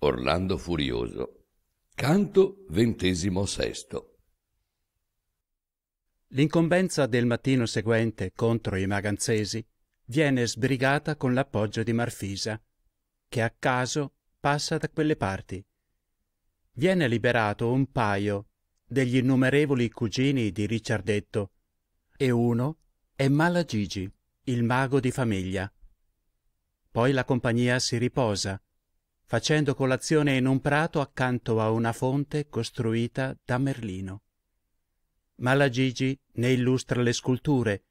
Orlando Furioso. Canto XXVI. L'incombenza del mattino seguente contro i maganzesi viene sbrigata con l'appoggio di Marfisa, che a caso passa da quelle parti. Viene liberato un paio degli innumerevoli cugini di Ricciardetto e uno è Malagigi, il mago di famiglia. Poi la compagnia si riposa facendo colazione in un prato accanto a una fonte costruita da Merlino. Ma la Gigi ne illustra le sculture,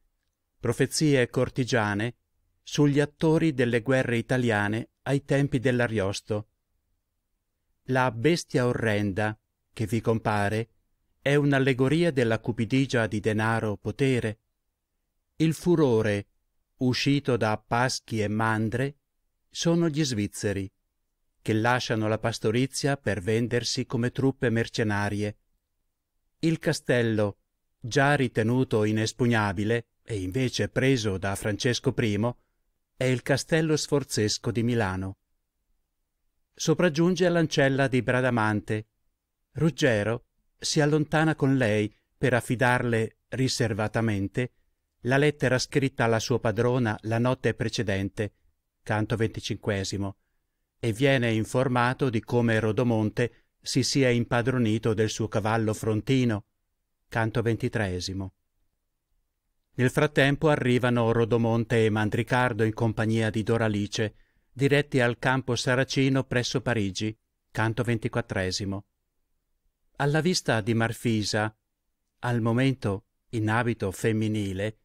profezie cortigiane sugli attori delle guerre italiane ai tempi dell'Ariosto. La bestia orrenda che vi compare è un'allegoria della cupidigia di denaro potere. Il furore, uscito da paschi e mandre, sono gli svizzeri che lasciano la pastorizia per vendersi come truppe mercenarie. Il castello, già ritenuto inespugnabile e invece preso da Francesco I, è il castello sforzesco di Milano. Sopraggiunge l'ancella di Bradamante. Ruggero si allontana con lei per affidarle riservatamente la lettera scritta alla sua padrona la notte precedente, canto venticinquesimo, e viene informato di come Rodomonte si sia impadronito del suo cavallo frontino. Canto ventitresimo. Nel frattempo arrivano Rodomonte e Mandricardo in compagnia di Doralice, diretti al campo saracino presso Parigi. Canto ventiquattresimo. Alla vista di Marfisa, al momento in abito femminile,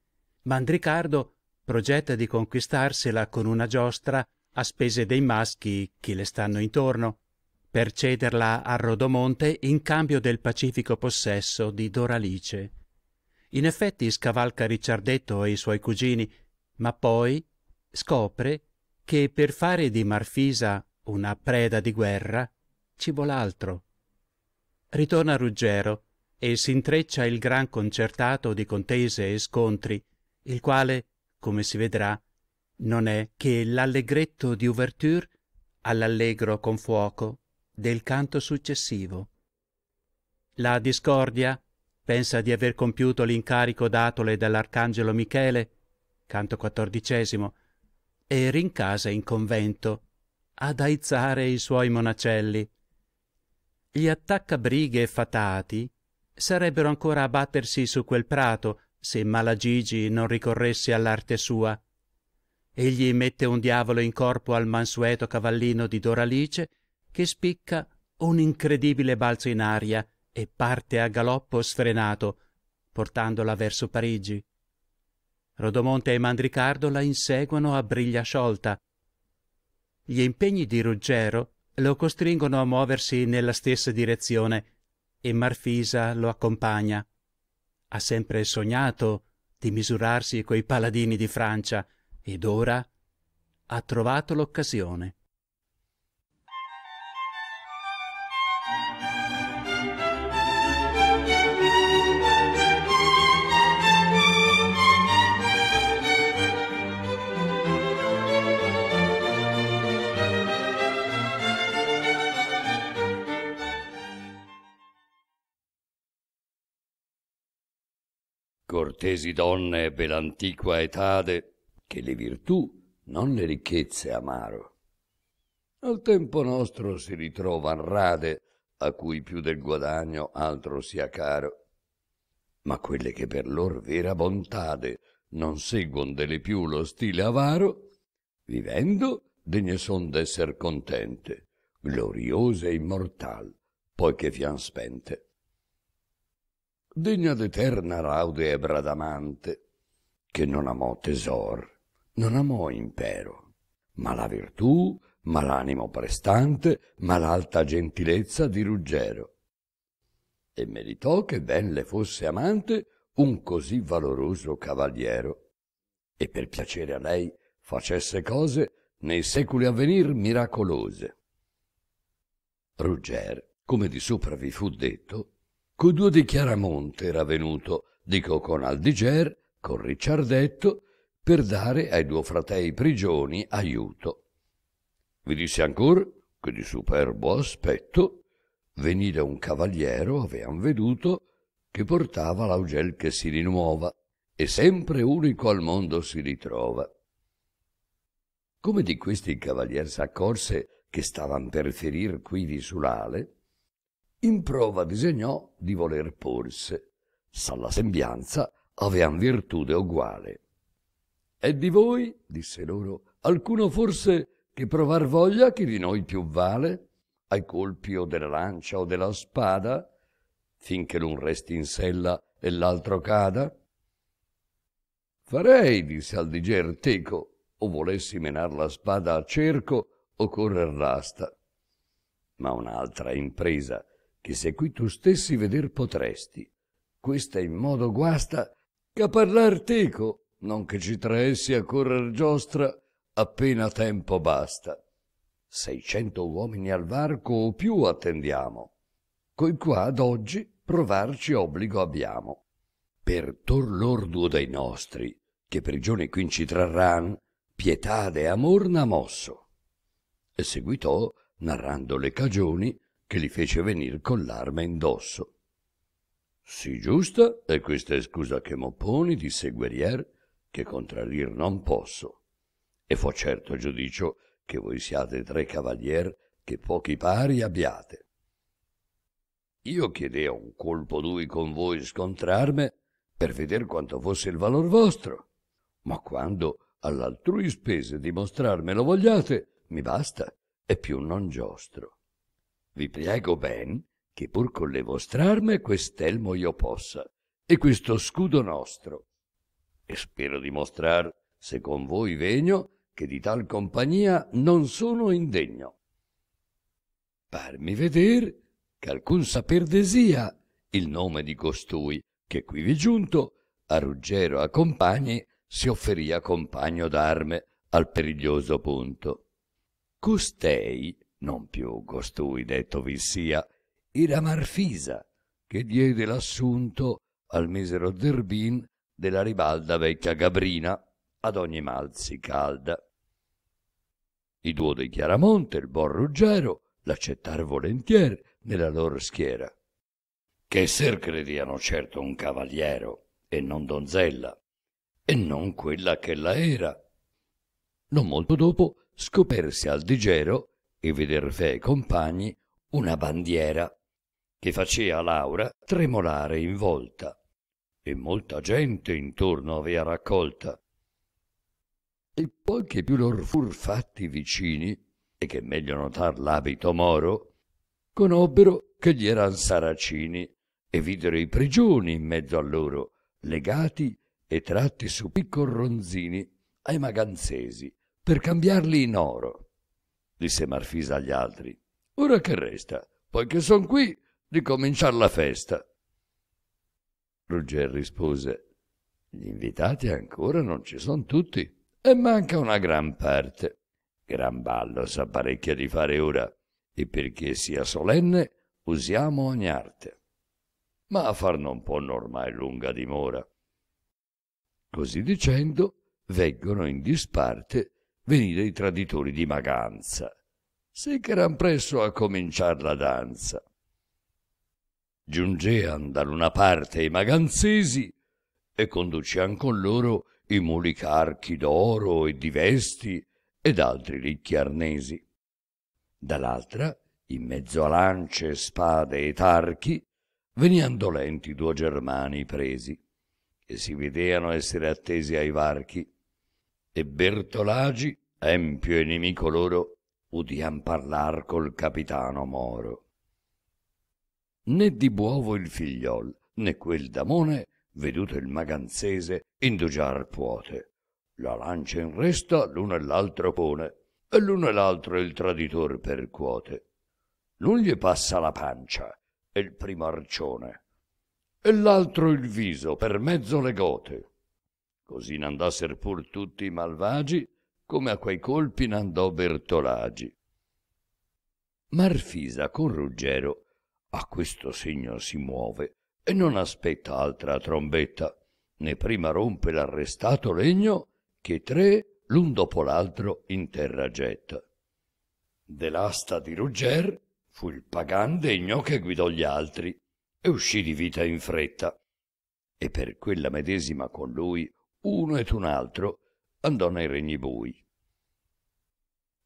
Mandricardo progetta di conquistarsela con una giostra a spese dei maschi che le stanno intorno, per cederla a Rodomonte in cambio del pacifico possesso di Doralice. In effetti scavalca Ricciardetto e i suoi cugini, ma poi scopre che per fare di Marfisa una preda di guerra ci vuole altro. Ritorna Ruggero e si intreccia il gran concertato di contese e scontri, il quale, come si vedrà, non è che l'allegretto di ouverture all'allegro con fuoco del canto successivo. La discordia pensa di aver compiuto l'incarico datole dall'arcangelo Michele, canto quattordicesimo, e rincasa in convento ad aizzare i suoi monacelli. Gli attaccabrighe fatati sarebbero ancora a battersi su quel prato se Malagigi non ricorresse all'arte sua Egli mette un diavolo in corpo al mansueto cavallino di Doralice, che spicca un incredibile balzo in aria e parte a galoppo sfrenato, portandola verso Parigi. Rodomonte e Mandricardo la inseguono a briglia sciolta. Gli impegni di Ruggero lo costringono a muoversi nella stessa direzione e Marfisa lo accompagna. Ha sempre sognato di misurarsi coi paladini di Francia, ed ora ha trovato l'occasione. Cortesi donne per etade, che le virtù, non le ricchezze amaro. Al tempo nostro si ritrovan rade, a cui più del guadagno altro sia caro, ma quelle che per lor vera bontade non seguon delle più lo stile avaro, vivendo degne son d'esser contente, gloriose e immortal, poiché fian spente. Degna d'eterna raude e bradamante, che non amò tesor, non amò impero, ma la virtù, ma l'animo prestante, ma l'alta gentilezza di Ruggero. E meritò che ben le fosse amante un così valoroso cavaliero, e per piacere a lei facesse cose nei secoli a venir miracolose. Ruggero, come di sopra vi fu detto, co due di Chiaramonte era venuto, dico con Aldiger, con Ricciardetto per dare ai due fratei prigioni aiuto. Vi disse ancora che di superbo aspetto venì da un cavaliero avean veduto che portava l'augel che si rinuova e sempre unico al mondo si ritrova. Come di questi il cavalier s'accorse che stavan per ferir quivi sulale, in prova disegnò di voler porse, s'alla sembianza avean virtude uguale e di voi, disse loro, alcuno forse che provar voglia chi di noi più vale, ai colpi o della lancia o della spada, finché l'un resti in sella e l'altro cada? Farei, disse Aldiger teco, o volessi menar la spada a cerco o correr l'asta. Ma un'altra impresa, che se qui tu stessi veder potresti, questa in modo guasta, che a parlar teco non che ci traessi a correr giostra, appena tempo basta. Seicento uomini al varco o più attendiamo, coi qua ad oggi provarci obbligo abbiamo. Per tor l'orduo dei nostri, che prigione quin ci trarran, pietà de amor n'ha mosso. E seguitò, narrando le cagioni, che li fece venir con l'arma indosso. Sì giusta è questa scusa che m'opponi, disse guerrier, che contrarir non posso e fo certo giudicio che voi siate tre cavalier che pochi pari abbiate io chiedea un colpo lui con voi scontrarme per veder quanto fosse il valor vostro ma quando all'altrui spese lo vogliate mi basta e più non giostro vi prego ben che pur con le vostre arme quest'elmo io possa e questo scudo nostro e spero di mostrar se con voi vegno che di tal compagnia non sono indegno parmi veder che alcun saper desia il nome di costui che quivi giunto a Ruggero a compagni si offeria compagno d'arme al periglioso punto costei non più costui detto vi sia era Marfisa che diede l'assunto al misero Zerbin della ribalda vecchia Gabrina ad ogni malzi calda. I duo dei Chiaramonte, e il buon Ruggero, l'accettar volentieri nella loro schiera. Che ser crediano certo un cavaliero, e non donzella, e non quella che la era. Non molto dopo scopersi al digero e veder fe i compagni una bandiera che facea Laura tremolare in volta e molta gente intorno avea raccolta. E poi che più lor fur fatti vicini, e che meglio notar l'abito moro, conobbero che gli eran saracini, e videro i prigioni in mezzo a loro, legati e tratti su piccol ronzini ai maganzesi, per cambiarli in oro. Disse Marfisa agli altri, ora che resta, poiché son qui, di cominciar la festa. Ruggero rispose Gli invitati ancora non ci sono tutti e manca una gran parte. Gran ballo s'apparecchia di fare ora e perché sia solenne usiamo ogni arte. Ma a farne un po' ormai lunga dimora. Così dicendo, veggono in disparte venire i traditori di Maganza. Si che presso a cominciar la danza giungean da una parte i maganzesi e conducean con loro i muli carchi d'oro e di vesti ed altri ricchi arnesi. Dall'altra, in mezzo a lance, spade e tarchi, venian dolenti due germani presi, che si vedeano essere attesi ai varchi. E Bertolagi, empio e nemico loro, udian parlar col capitano Moro né di buovo il figliol, né quel damone, veduto il maganzese, indugiar puote. La lancia in resta l'uno e l'altro pone, e l'uno e l'altro il traditor percuote. L'un gli passa la pancia, e il primo arcione, e l'altro il viso per mezzo le gote. Così n'andasser pur tutti i malvagi, come a quei colpi n'andò Bertolagi. Marfisa con Ruggero a questo segno si muove e non aspetta altra trombetta, né prima rompe l'arrestato legno che tre l'un dopo l'altro in terra getta. Dell'asta di Rugger fu il pagan degno che guidò gli altri e uscì di vita in fretta. E per quella medesima con lui uno ed un altro andò nei regni bui.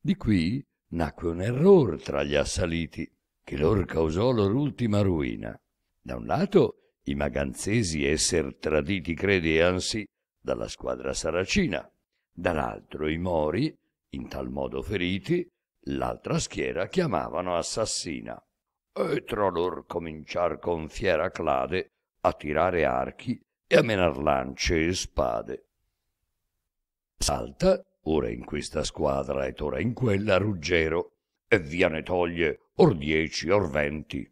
Di qui nacque un error tra gli assaliti, che lor causò lor ultima ruina. Da un lato, i maganzesi esser traditi credeansi dalla squadra saracina, dall'altro i mori, in tal modo feriti, l'altra schiera chiamavano assassina, e tra lor cominciar con fiera clade a tirare archi e a menar lance e spade. Salta, ora in questa squadra ed ora in quella, Ruggero, e via ne toglie or dieci or venti.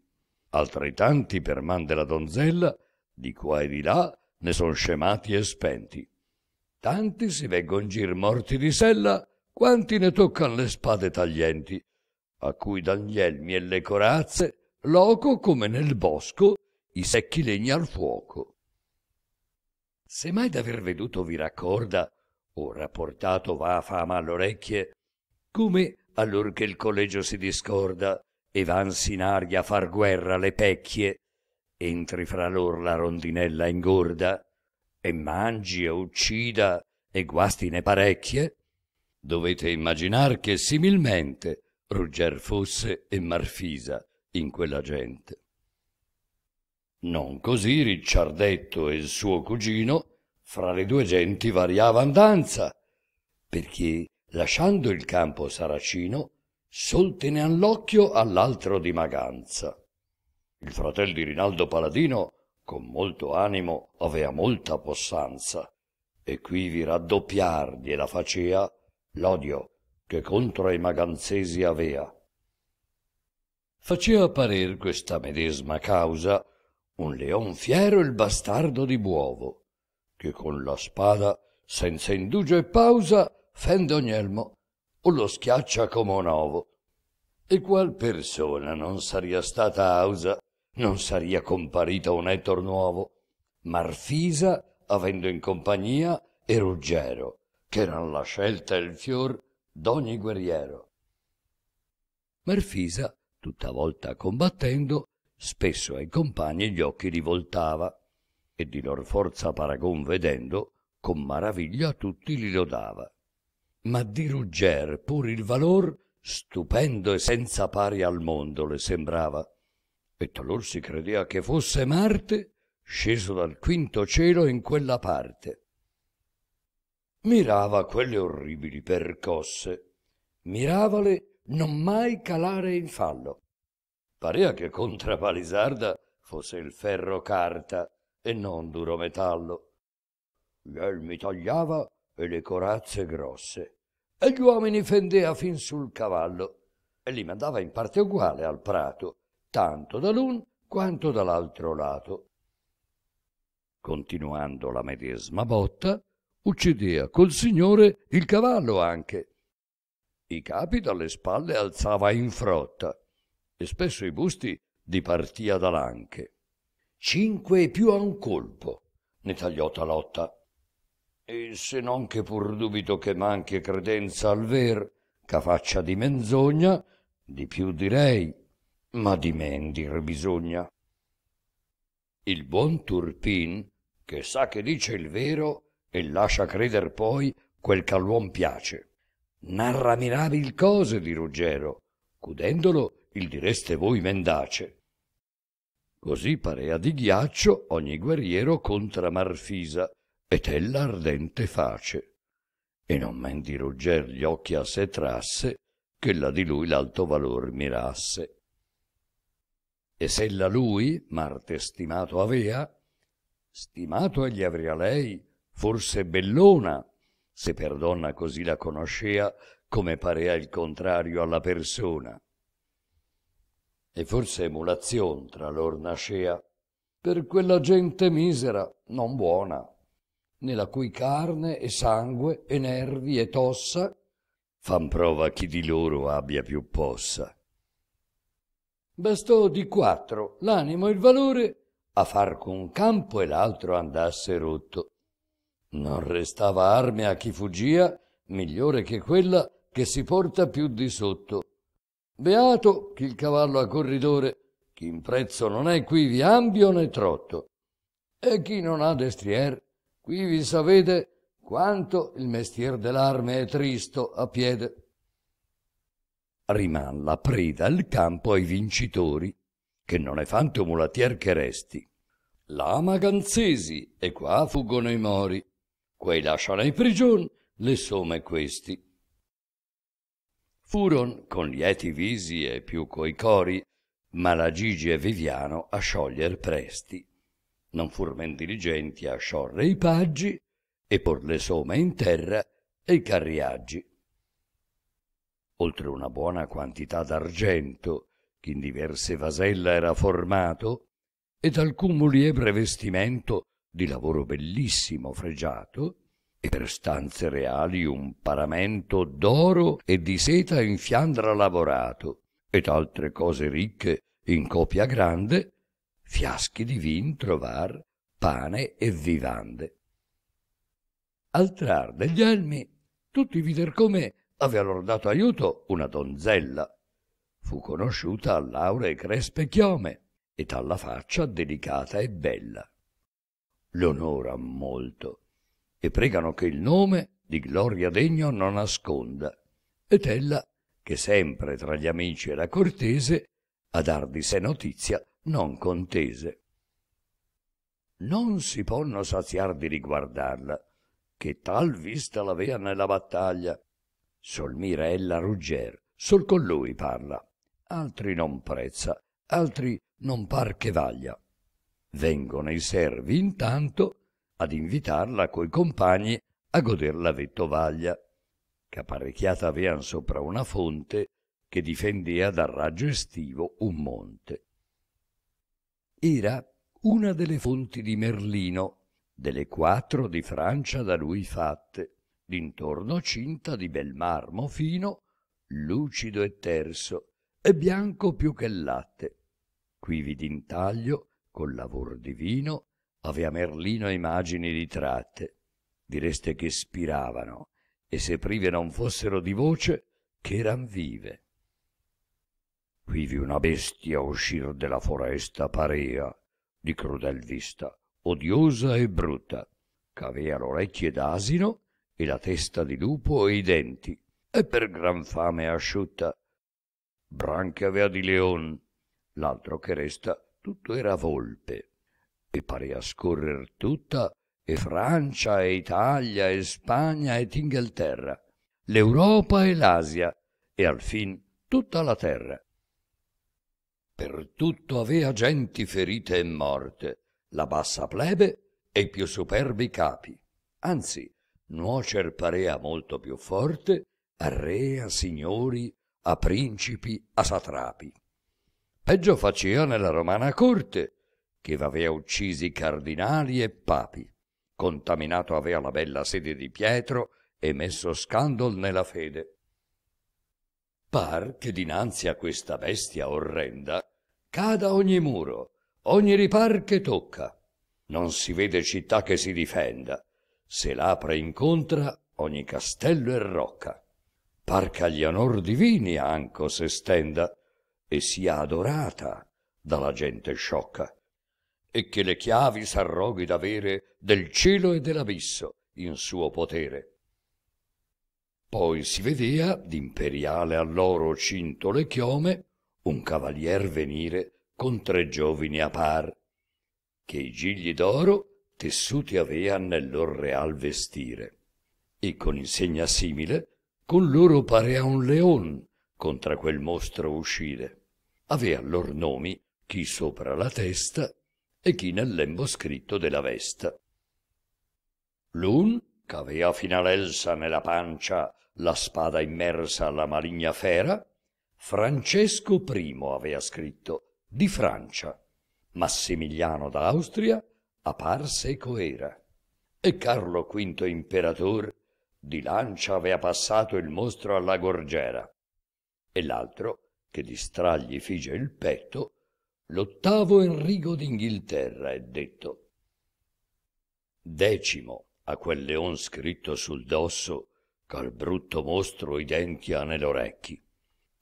Altrettanti per man della donzella, di qua e di là, ne son scemati e spenti. Tanti si veggon gir morti di sella, quanti ne toccan le spade taglienti, a cui dagli elmi e le corazze, loco come nel bosco, i secchi legni al fuoco. Se mai d'aver veduto vi raccorda, o rapportato va a fama all'orecchie, come allor che il collegio si discorda e vansi in aria a far guerra le pecchie, entri fra lor la rondinella ingorda e mangi e uccida e guastine parecchie? Dovete immaginar che similmente Rugger fosse e Marfisa in quella gente. Non così Ricciardetto e il suo cugino fra le due genti variavan danza, perché lasciando il campo saracino, soltenean l'occhio all'altro di Maganza. Il fratel di Rinaldo Paladino, con molto animo, avea molta possanza, e quivi raddoppiar gliela facea l'odio che contro i maganzesi avea. Facea parer questa medesma causa un leon fiero il bastardo di Buovo, che con la spada, senza indugio e pausa, fendo ogni elmo o lo schiaccia come un ovo. E qual persona non saria stata ausa, non saria comparita un Ettor nuovo, Marfisa avendo in compagnia e Ruggero, che eran la scelta e il fior d'ogni guerriero. Marfisa, tutta volta combattendo, spesso ai compagni gli occhi rivoltava, e di lor forza paragon vedendo, con maraviglia a tutti li lodava ma di Rugger pur il valor stupendo e senza pari al mondo le sembrava e talor si credea che fosse Marte sceso dal quinto cielo in quella parte mirava quelle orribili percosse miravale non mai calare in fallo parea che contra palisarda fosse il ferro carta e non duro metallo gliel mi tagliava e le corazze grosse, e gli uomini fendea fin sul cavallo, e li mandava in parte uguale al prato, tanto dall'un quanto dall'altro lato. Continuando la medesima botta, uccidea col Signore il cavallo anche. I capi dalle spalle alzava in frotta, e spesso i busti dipartia da lanche. Cinque e più a un colpo ne tagliò Talotta e se non che pur dubito che manchi credenza al ver ch'a faccia di menzogna di più direi ma di men dir bisogna il buon turpin che sa che dice il vero e lascia creder poi quel ch'a l'uom piace narra mirabil cose di ruggero cudendolo il direste voi mendace così parea di ghiaccio ogni guerriero contra marfisa e ella ardente face e non men di Ruggier gli occhi a sé trasse ch'ella di lui l'alto valor mirasse e s'ella lui Marte stimato avea stimato egli avria lei forse bellona se per donna così la conoscea come parea il contrario alla persona e forse emulazion tra lor nascea per quella gente misera non buona nella cui carne e sangue e nervi e tossa fan prova chi di loro abbia più possa. Bastò di quattro l'animo e il valore a far con campo e l'altro andasse rotto. Non restava arme a chi fuggia migliore che quella che si porta più di sotto. Beato chi il cavallo a corridore, chi in prezzo non è qui viambio né trotto, e chi non ha destrier Qui vi sapete quanto il mestier dell'arme è tristo a piede. Riman la preda al campo ai vincitori, che non è fanto mulattier che resti. Là maganzesi, e qua fuggono i mori, quei lasciano ai prigion, le somme questi. Furon con lieti visi e più coi cori, ma la Gigi e Viviano a scioglier presti non fur men diligenti a sciorre i paggi e por le some in terra e i carriaggi. Oltre una buona quantità d'argento, che in diverse vasella era formato, ed alcun muliebre vestimento di lavoro bellissimo fregiato, e per stanze reali un paramento d'oro e di seta in fiandra lavorato, ed altre cose ricche in copia grande, fiaschi di vin trovar, pane e vivande. Al trar degli elmi, tutti vider come avea loro dato aiuto una donzella. Fu conosciuta a lauree crespe chiome, e alla faccia delicata e bella. L'onora molto, e pregano che il nome di gloria degno non nasconda, ed ella, che sempre tra gli amici era cortese, a dar di sé notizia non contese. Non si ponno saziar di riguardarla, che tal vista l'avea nella battaglia. Sol mira ella Rugger, sol con lui parla, altri non prezza, altri non par che vaglia. Vengono i servi intanto ad invitarla coi compagni a goder la vettovaglia, che apparecchiata avean sopra una fonte che difendea dal raggio estivo un monte era una delle fonti di Merlino, delle quattro di Francia da lui fatte, d'intorno cinta di bel marmo fino, lucido e terso, e bianco più che latte. Quivi d'intaglio, col lavor divino, avea Merlino immagini ritratte, direste che spiravano, e se prive non fossero di voce, che eran vive quivi una bestia uscir della foresta parea di crudel vista odiosa e bruta ch'avea l'orecchie d'asino e la testa di lupo e i denti e per gran fame asciutta branche avea di leon l'altro che resta tutto era volpe e parea scorrer tutta e francia e italia e spagna e inghilterra l'europa e l'asia e al fin tutta la terra per tutto avea genti ferite e morte, la bassa plebe e i più superbi capi. Anzi, nuocer parea molto più forte a re, a signori, a principi, a satrapi. Peggio facea nella romana corte, che v'avea uccisi cardinali e papi. Contaminato avea la bella sede di Pietro e messo scandol nella fede. Par che dinanzi a questa bestia orrenda cada ogni muro, ogni ripar che tocca. Non si vede città che si difenda, se l'apre incontra ogni castello e rocca. Parca agli onor divini anco se stenda, e sia adorata dalla gente sciocca, e che le chiavi s'arroghi d'avere del cielo e dell'abisso in suo potere. Poi si vedea, d'imperiale all'oro cinto le chiome, un cavalier venire con tre giovini a par che i gigli d'oro tessuti avean nel lor real vestire e con insegna simile con loro parea un leon contra quel mostro uscire avea lor nomi chi sopra la testa e chi nel lembo scritto della vesta l'un ch'avea final'elsa nella pancia la spada immersa alla maligna fera Francesco I aveva scritto di Francia, Massimiliano d'Austria apparse e coera, e Carlo V imperator di lancia aveva passato il mostro alla gorgiera, e l'altro, che di stragli fige il petto, l'ottavo Enrico d'Inghilterra è detto. Decimo a quel leon scritto sul dosso, ch'al brutto mostro i denti ha nell'orecchi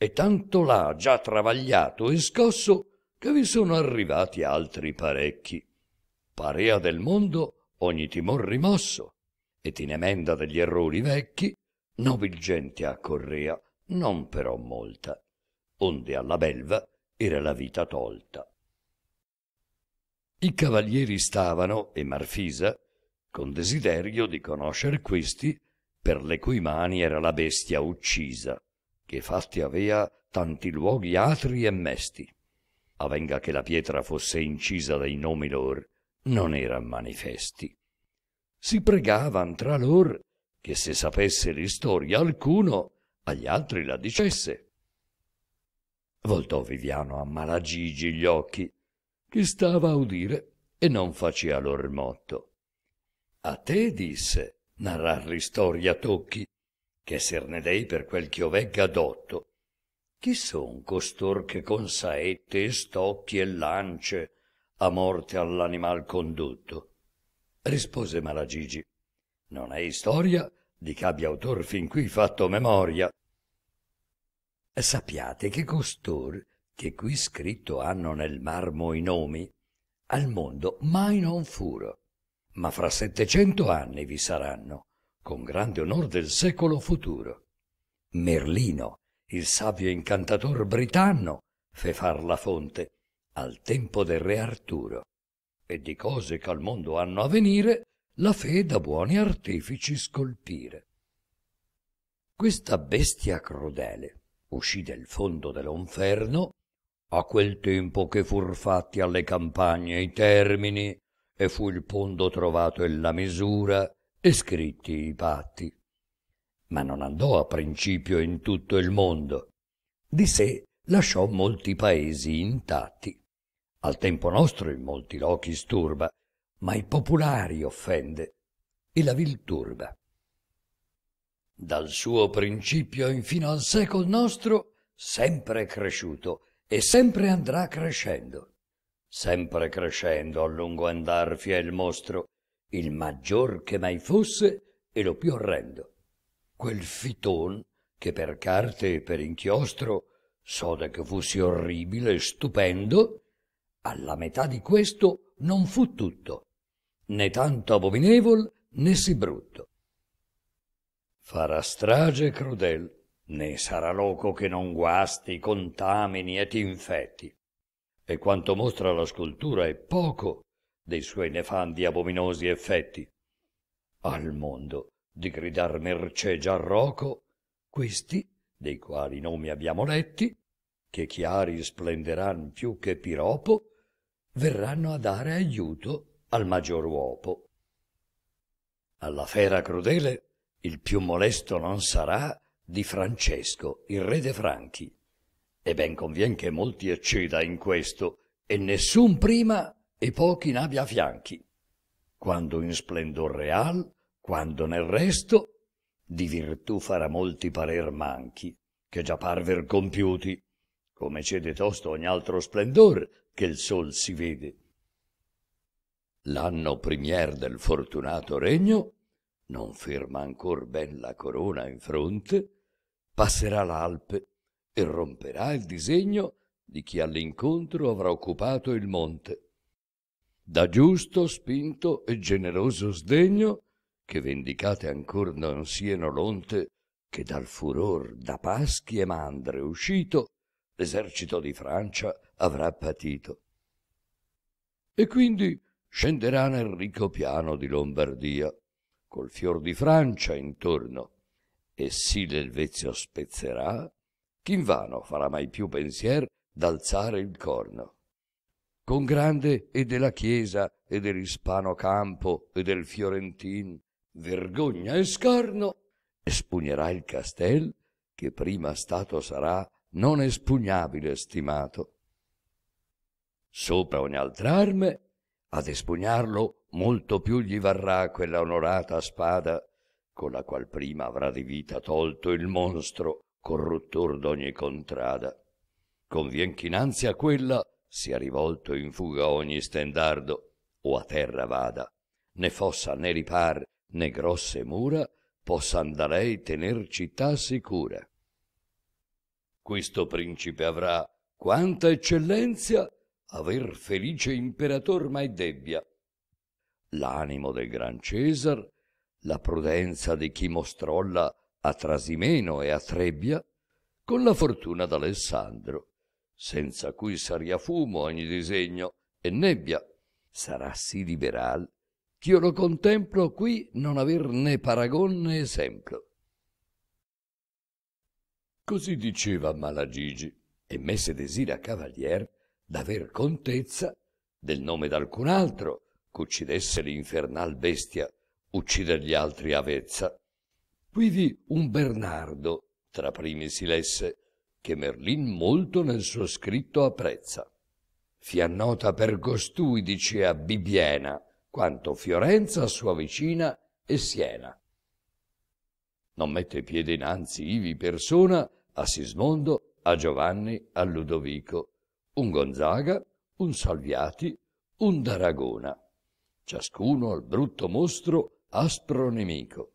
e tanto l'ha già travagliato e scosso che vi sono arrivati altri parecchi. Parea del mondo ogni timor rimosso, e in emenda degli errori vecchi, nobil gente accorrea, non però molta, onde alla belva era la vita tolta. I cavalieri stavano, e Marfisa, con desiderio di conoscer questi, per le cui mani era la bestia uccisa che fatti avea tanti luoghi atri e mesti. Avenga che la pietra fosse incisa dai nomi lor, non eran manifesti. Si pregavan tra lor che se sapesse l'istoria alcuno, agli altri la dicesse. Voltò Viviano a Malagigi gli occhi, che stava a udire e non facea lor motto. A te disse narrar l'istoria tocchi, che esserne dei per quel ch'io vegga dotto. Chi son costor che con saette e stocchi e lance a morte all'animal condotto? Rispose Malagigi. Non è storia di ch'abbia autor fin qui fatto memoria. Sappiate che costor che qui scritto hanno nel marmo i nomi, al mondo mai non furo, ma fra settecento anni vi saranno con grande onor del secolo futuro. Merlino, il savio incantator britanno, fe far la fonte al tempo del re Arturo, e di cose che al mondo hanno a venire la fe da buoni artifici scolpire. Questa bestia crudele uscì del fondo dell'inferno a quel tempo che fur fatti alle campagne i termini e fu il pondo trovato e la misura e scritti i patti. Ma non andò a principio in tutto il mondo. Di sé lasciò molti paesi intatti. Al tempo nostro in molti lochi sturba, ma i popolari offende e la vil turba. Dal suo principio infino al secol nostro sempre è cresciuto e sempre andrà crescendo. Sempre crescendo a lungo andar fiel mostro il maggior che mai fosse e lo più orrendo. Quel fiton che per carte e per inchiostro soda che fu sì orribile e stupendo, alla metà di questo non fu tutto, né tanto abominevol né sì brutto. Farà strage crudel, né sarà loco che non guasti, contamini e t'infetti. E quanto mostra la scultura è poco, dei suoi nefandi abominosi effetti al mondo di gridar già roco, questi dei quali nomi abbiamo letti che chiari splenderan più che piropo verranno a dare aiuto al maggior uopo alla fera crudele il più molesto non sarà di Francesco, il re de Franchi. E ben convien che molti ecceda in questo, e nessun prima e pochi navi a fianchi, quando in splendor real, quando nel resto, di virtù farà molti parer manchi, che già parver compiuti, come cede tosto ogni altro splendor che il sol si vede. L'anno primier del fortunato regno, non ferma ancor ben la corona in fronte, passerà l'alpe e romperà il disegno di chi all'incontro avrà occupato il monte da giusto, spinto e generoso sdegno, che vendicate ancor non sieno lonte, che dal furor da paschi e mandre uscito, l'esercito di Francia avrà patito. E quindi scenderà nel ricco piano di Lombardia, col fior di Francia intorno, e sì l'Elvezio spezzerà, vano farà mai più pensier d'alzare il corno con grande e della Chiesa e dell'Ispano Campo e del Fiorentin, vergogna e scorno espugnerà il castel che prima stato sarà non espugnabile stimato. Sopra ogni altra arme, ad espugnarlo molto più gli varrà quella onorata spada, con la qual prima avrà di vita tolto il mostro corruttor d'ogni contrada. Convien chinanzi a quella sia rivolto in fuga ogni stendardo, o a terra vada, né fossa né ripar né grosse mura possan da lei tener città sicura. Questo principe avrà quanta eccellenzia aver felice imperator mai debbia. L'animo del gran Cesar, la prudenza di chi mostrolla a Trasimeno e a Trebbia, con la fortuna d'Alessandro senza cui saria fumo ogni disegno e nebbia. Sarà sì liberal ch'io lo contemplo qui non aver né paragon né esemplo. Così diceva Malagigi, e messe desira cavalier d'aver contezza del nome d'alcun altro, ch'uccidesse l'infernal bestia, uccider gli altri avezza. Quivi un Bernardo, tra primi si lesse, che Merlin molto nel suo scritto apprezza. Fiannota per costui dicea a Bibiena quanto Fiorenza sua vicina e Siena. Non mette piede innanzi ivi persona a Sismondo, a Giovanni, a Ludovico, un Gonzaga, un Salviati, un D'Aragona, ciascuno al brutto mostro aspro nemico.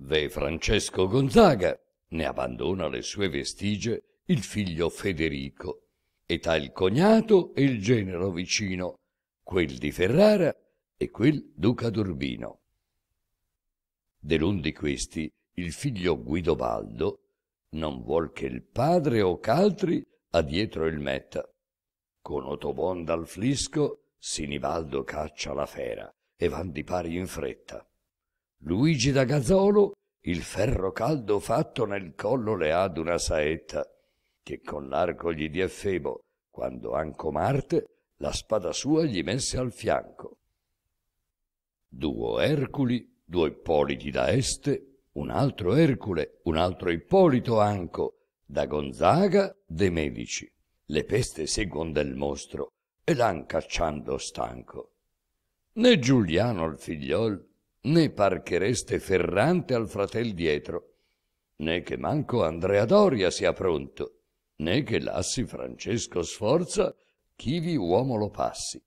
Ve Francesco Gonzaga, ne abbandona le sue vestigie il figlio Federico, e il cognato e il genero vicino, quel di Ferrara e quel duca d'Urbino. De l'un di questi, il figlio Guidobaldo, non vuol che il padre o caltri dietro il metta. Con Otobon dal flisco, Sinibaldo caccia la fera e van di pari in fretta. Luigi da Gazzolo il ferro caldo fatto nel collo le ha d'una saetta, che con l'arco gli diè Febo, quando anco Marte la spada sua gli messe al fianco. Duo Erculi, due Ippoliti da Este, un altro Ercule, un altro Ippolito anco, da Gonzaga de Medici. Le peste seguon del mostro, e l'han cacciando stanco. Né Giuliano il figliol né parchereste Ferrante al fratel dietro, né che manco Andrea Doria sia pronto, né che lassi Francesco Sforza chivi uomo lo passi.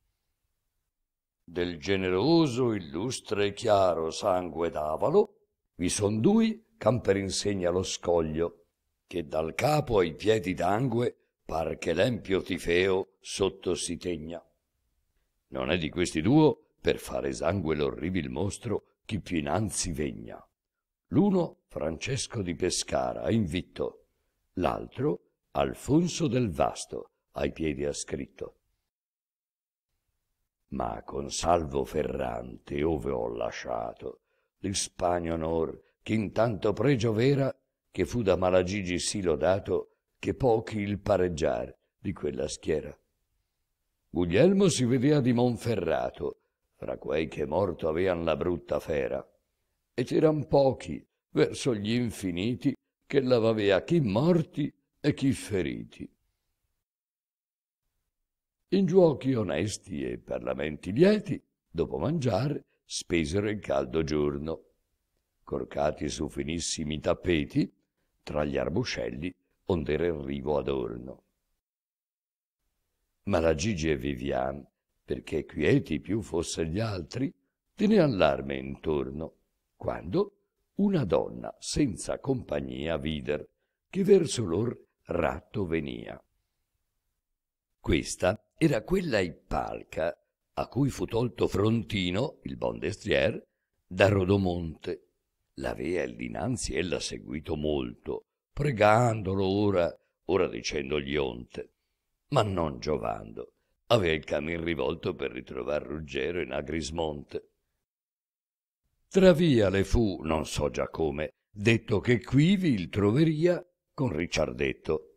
Del generoso, illustre e chiaro sangue d'Avalo vi son dui can per insegna lo scoglio, che dal capo ai piedi d'angue par che l'empio Tifeo sotto si tegna. Non è di questi duo per fare sangue l'orribil mostro chi più innanzi vegna. L'uno Francesco di Pescara, invitto, l'altro Alfonso del Vasto, ai piedi ha scritto. Ma con salvo Ferrante, ove ho lasciato, l'Ispagno onor, che intanto pregio vera, che fu da Malagigi sì lodato, che pochi il pareggiar di quella schiera. Guglielmo si vedea di Monferrato, fra quei che morto avean la brutta fera, e c'eran pochi verso gli infiniti che l'avea chi morti e chi feriti. In giuochi onesti e parlamenti lieti, dopo mangiare, spesero il caldo giorno. Corcati su finissimi tappeti, tra gli arbuscelli, ond'era il rivo adorno. Ma la Gigi e Vivian perché quieti più fosse gli altri, tenne allarme intorno, quando una donna senza compagnia vider, che verso lor ratto venia. Questa era quella Ippalca a cui fu tolto Frontino, il destrier, da Rodomonte. L'avea dinanzi ella seguito molto, pregandolo ora, ora dicendogli onte, ma non giovando, aveva il camin rivolto per ritrovar Ruggero in Agrismonte. Tra via le fu, non so già come, detto che quivi il troveria con Ricciardetto.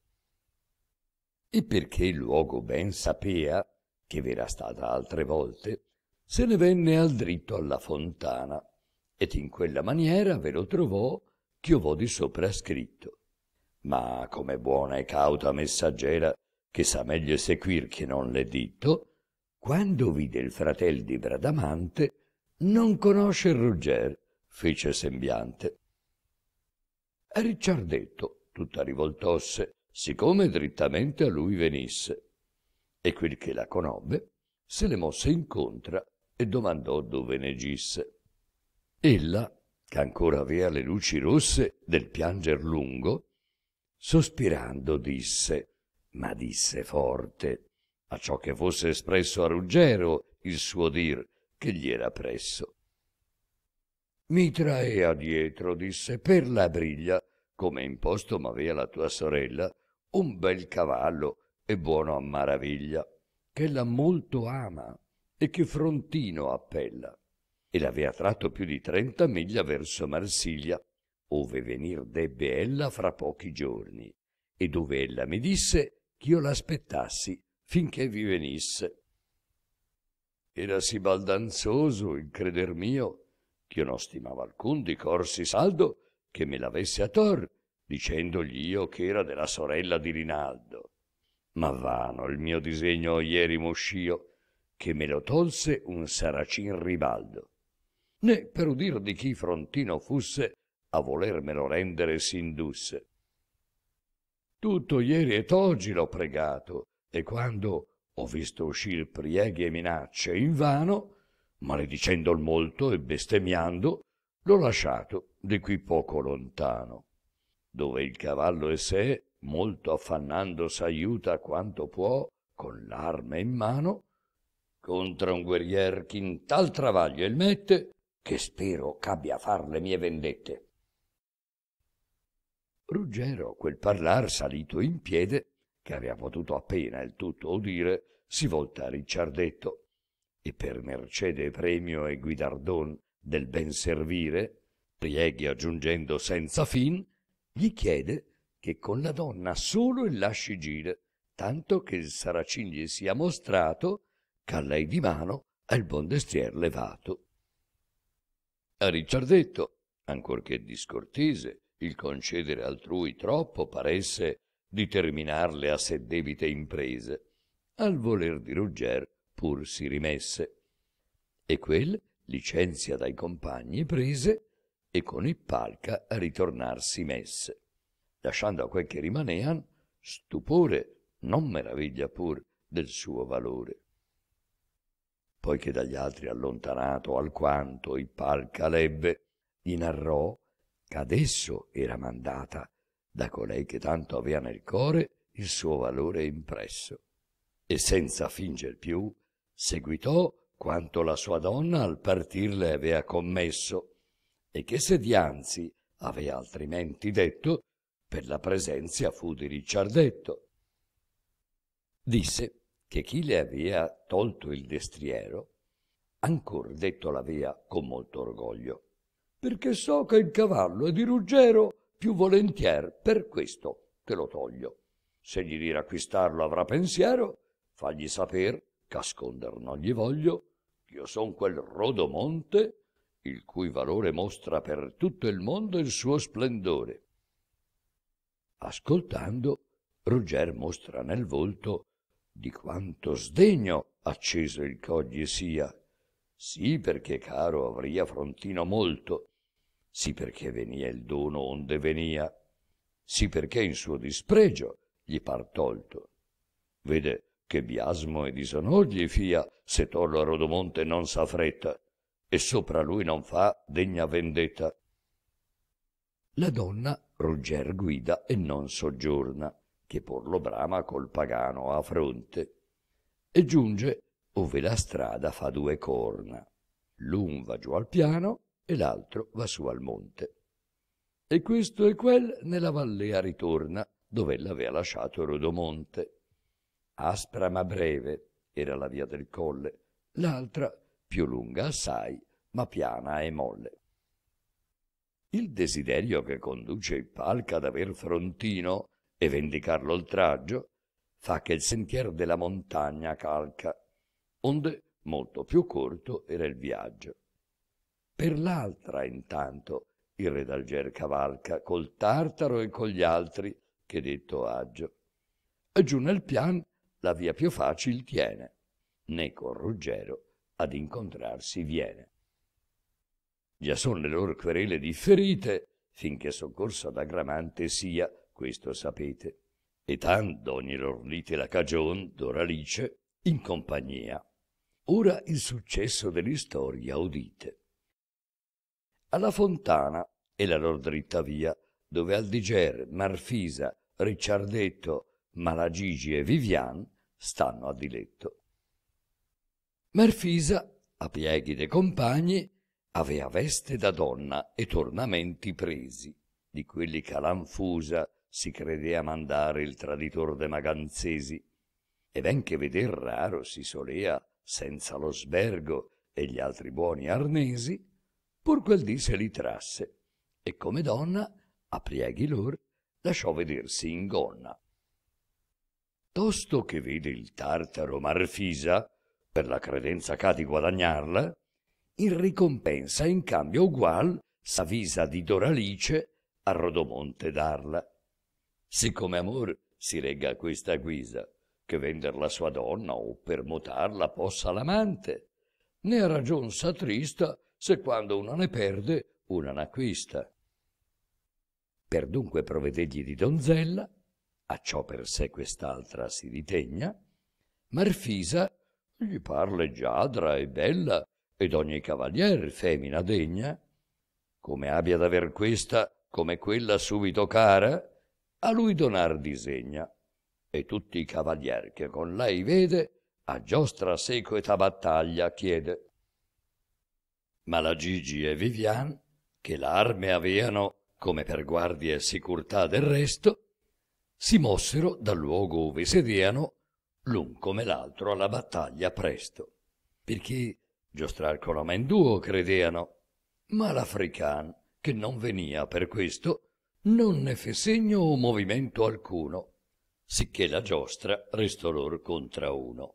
E perché il luogo ben sapea, che v'era stata altre volte, se ne venne al dritto alla fontana, ed in quella maniera ve lo trovò chiovò di sopra scritto. Ma come buona e cauta messaggera che sa meglio seguir che non le dito, quando vide il fratel di Bradamante, non conosce Ruggero, fece sembiante. E Ricciardetto, tutta rivoltosse, siccome drittamente a lui venisse. E quel che la conobbe, se le mosse incontra e domandò dove ne gisse. Ella, che ancora avea le luci rosse del pianger lungo, sospirando disse ma disse forte, a ciò che fosse espresso a Ruggero il suo dir, che gli era presso. Mi traea dietro, disse, per la briglia, come imposto m'avea la tua sorella, un bel cavallo e buono a maraviglia, che la molto ama e che Frontino appella, e l'avea tratto più di trenta miglia verso Marsiglia, ove venir debbe ella fra pochi giorni, e dove ella mi disse ch'io l'aspettassi finché vi venisse. Era sì baldanzoso il creder mio, ch'io non stimava alcun di corsi saldo che me l'avesse a tor, dicendogli io che era della sorella di Rinaldo. Ma vano il mio disegno ieri moscio, che me lo tolse un saracin ribaldo. Né per udir di chi frontino fusse, a volermelo rendere indusse. Tutto ieri e oggi l'ho pregato, e quando ho visto uscir prieghi e minacce invano, maledicendo il molto e bestemmiando, l'ho lasciato di qui poco lontano, dove il cavallo e sé, molto affannando, s'aiuta quanto può, con l'arme in mano, contra un guerrier in tal travaglio il mette, che spero ch'abbia a far le mie vendette. Ruggero, quel parlar salito in piede, che aveva potuto appena il tutto udire, si volta a Ricciardetto e per mercede premio e guidardon del ben servire, prieghi aggiungendo senza fin, gli chiede che con la donna solo il lasci gire, tanto che il saracin gli sia mostrato, ch'a lei di mano il buon destier levato. A Ricciardetto, ancorché discortese, il concedere altrui troppo paresse di terminarle a sé debite imprese, al voler di Ruggero pur si rimesse. E quel, licenzia dai compagni prese, e con il palca a ritornar si messe. Lasciando a quel che rimanean, stupore, non meraviglia pur del suo valore. Poiché dagli altri allontanato alquanto il palca lebbe, gli narrò adesso era mandata da colei che tanto aveva nel cuore il suo valore impresso. E senza finger più, seguitò quanto la sua donna al partir le avea commesso, e che se dianzi avea altrimenti detto, per la presenza fu di Ricciardetto. Disse che chi le avea tolto il destriero, ancor detto l'avea con molto orgoglio perché so che il cavallo è di Ruggero più volentier, per questo te lo toglio. Se gli di racquistarlo avrà pensiero, fagli saper ch'asconder non gli voglio, ch'io son quel Rodomonte, il cui valore mostra per tutto il mondo il suo splendore. Ascoltando, Ruggero mostra nel volto di quanto sdegno acceso il cogli sia sì perché caro avria Frontino molto, sì perché venia il dono onde venia, sì perché in suo dispregio gli par tolto. Vede che biasmo e disonor gli fia se torlo a Rodomonte non sa fretta e sopra lui non fa degna vendetta. La donna Ruggero guida e non soggiorna, che por lo brama col pagano a fronte, e giunge ove la strada fa due corna, l'un va giù al piano e l'altro va su al monte. E questo e quel nella vallea ritorna, dove l'avea lasciato Rodomonte. Aspra ma breve era la via del colle, l'altra più lunga assai, ma piana e molle. Il desiderio che conduce il palca ad aver Frontino e vendicar l'oltraggio fa che il sentier della montagna calca onde molto più corto era il viaggio. Per l'altra, intanto, il re d'Alger cavalca col Tartaro e con gli altri che detto aggio. E giù nel pian la via più facil tiene, né con Ruggero ad incontrarsi viene. Già son le loro querele differite, finché soccorso da Gramante sia, questo sapete. E tanto ogni lor lite la cagion d'oralice in compagnia. Ora il successo dell'istoria udite. Alla Fontana e la lor dritta via, dove Aldiger, Marfisa, Ricciardetto, Malagigi e Vivian stanno a diletto. Marfisa, a pieghi dei compagni, avea veste da donna e tornamenti presi, di quelli che all'anfusa si credea mandare il traditor de Maganzesi, e ben che veder raro si solea senza lo sbergo e gli altri buoni arnesi, pur quel dì se li trasse, e come donna, a prieghi lor, lasciò vedersi in gonna. Tosto che vede il tartaro Marfisa, per la credenza c'ha di guadagnarla, in ricompensa in cambio ugual s'avisa di Doralice a Rodomonte darla. Siccome amor si regga a questa guisa, che vender la sua donna o per mutarla possa l'amante, né ragion satrista se quando una ne perde una n'acquista. Per dunque provvedergli di donzella, a ciò per sé quest'altra si ritegna, Marfisa gli parle giadra e bella, ed ogni cavalier femina degna, come abbia d'aver questa come quella subito cara, a lui donar disegna e tutti i cavalier che con lei vede, a giostra seco sequeta battaglia chiede. Ma la Gigi e Vivian, che l'arme aveano, come per guardia e sicurtà del resto, si mossero dal luogo ove sediano, l'un come l'altro alla battaglia presto, perché giostrar con amenduo credeano, ma l'African, che non venia per questo, non ne fe segno o movimento alcuno, sicché la giostra restò lor contra uno.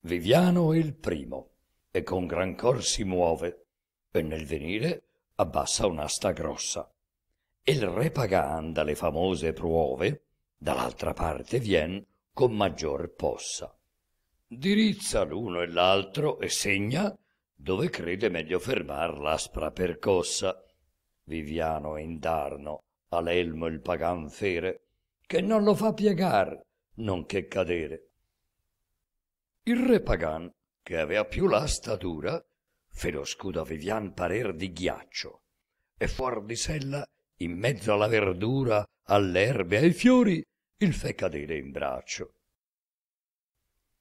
Viviano è il primo, e con gran cor si muove, e nel venire abbassa un'asta grossa. il re Pagan dalle famose pruove, dall'altra parte vien con maggior possa. Dirizza l'uno e l'altro e segna dove crede meglio fermar l'aspra percossa. Viviano è indarno a il pagan fere che non lo fa piegar non che cadere il re pagan che avea più la statura fe lo scudo a vivian parer di ghiaccio e fuor di sella in mezzo alla verdura all'erbe e ai fiori il fe cadere in braccio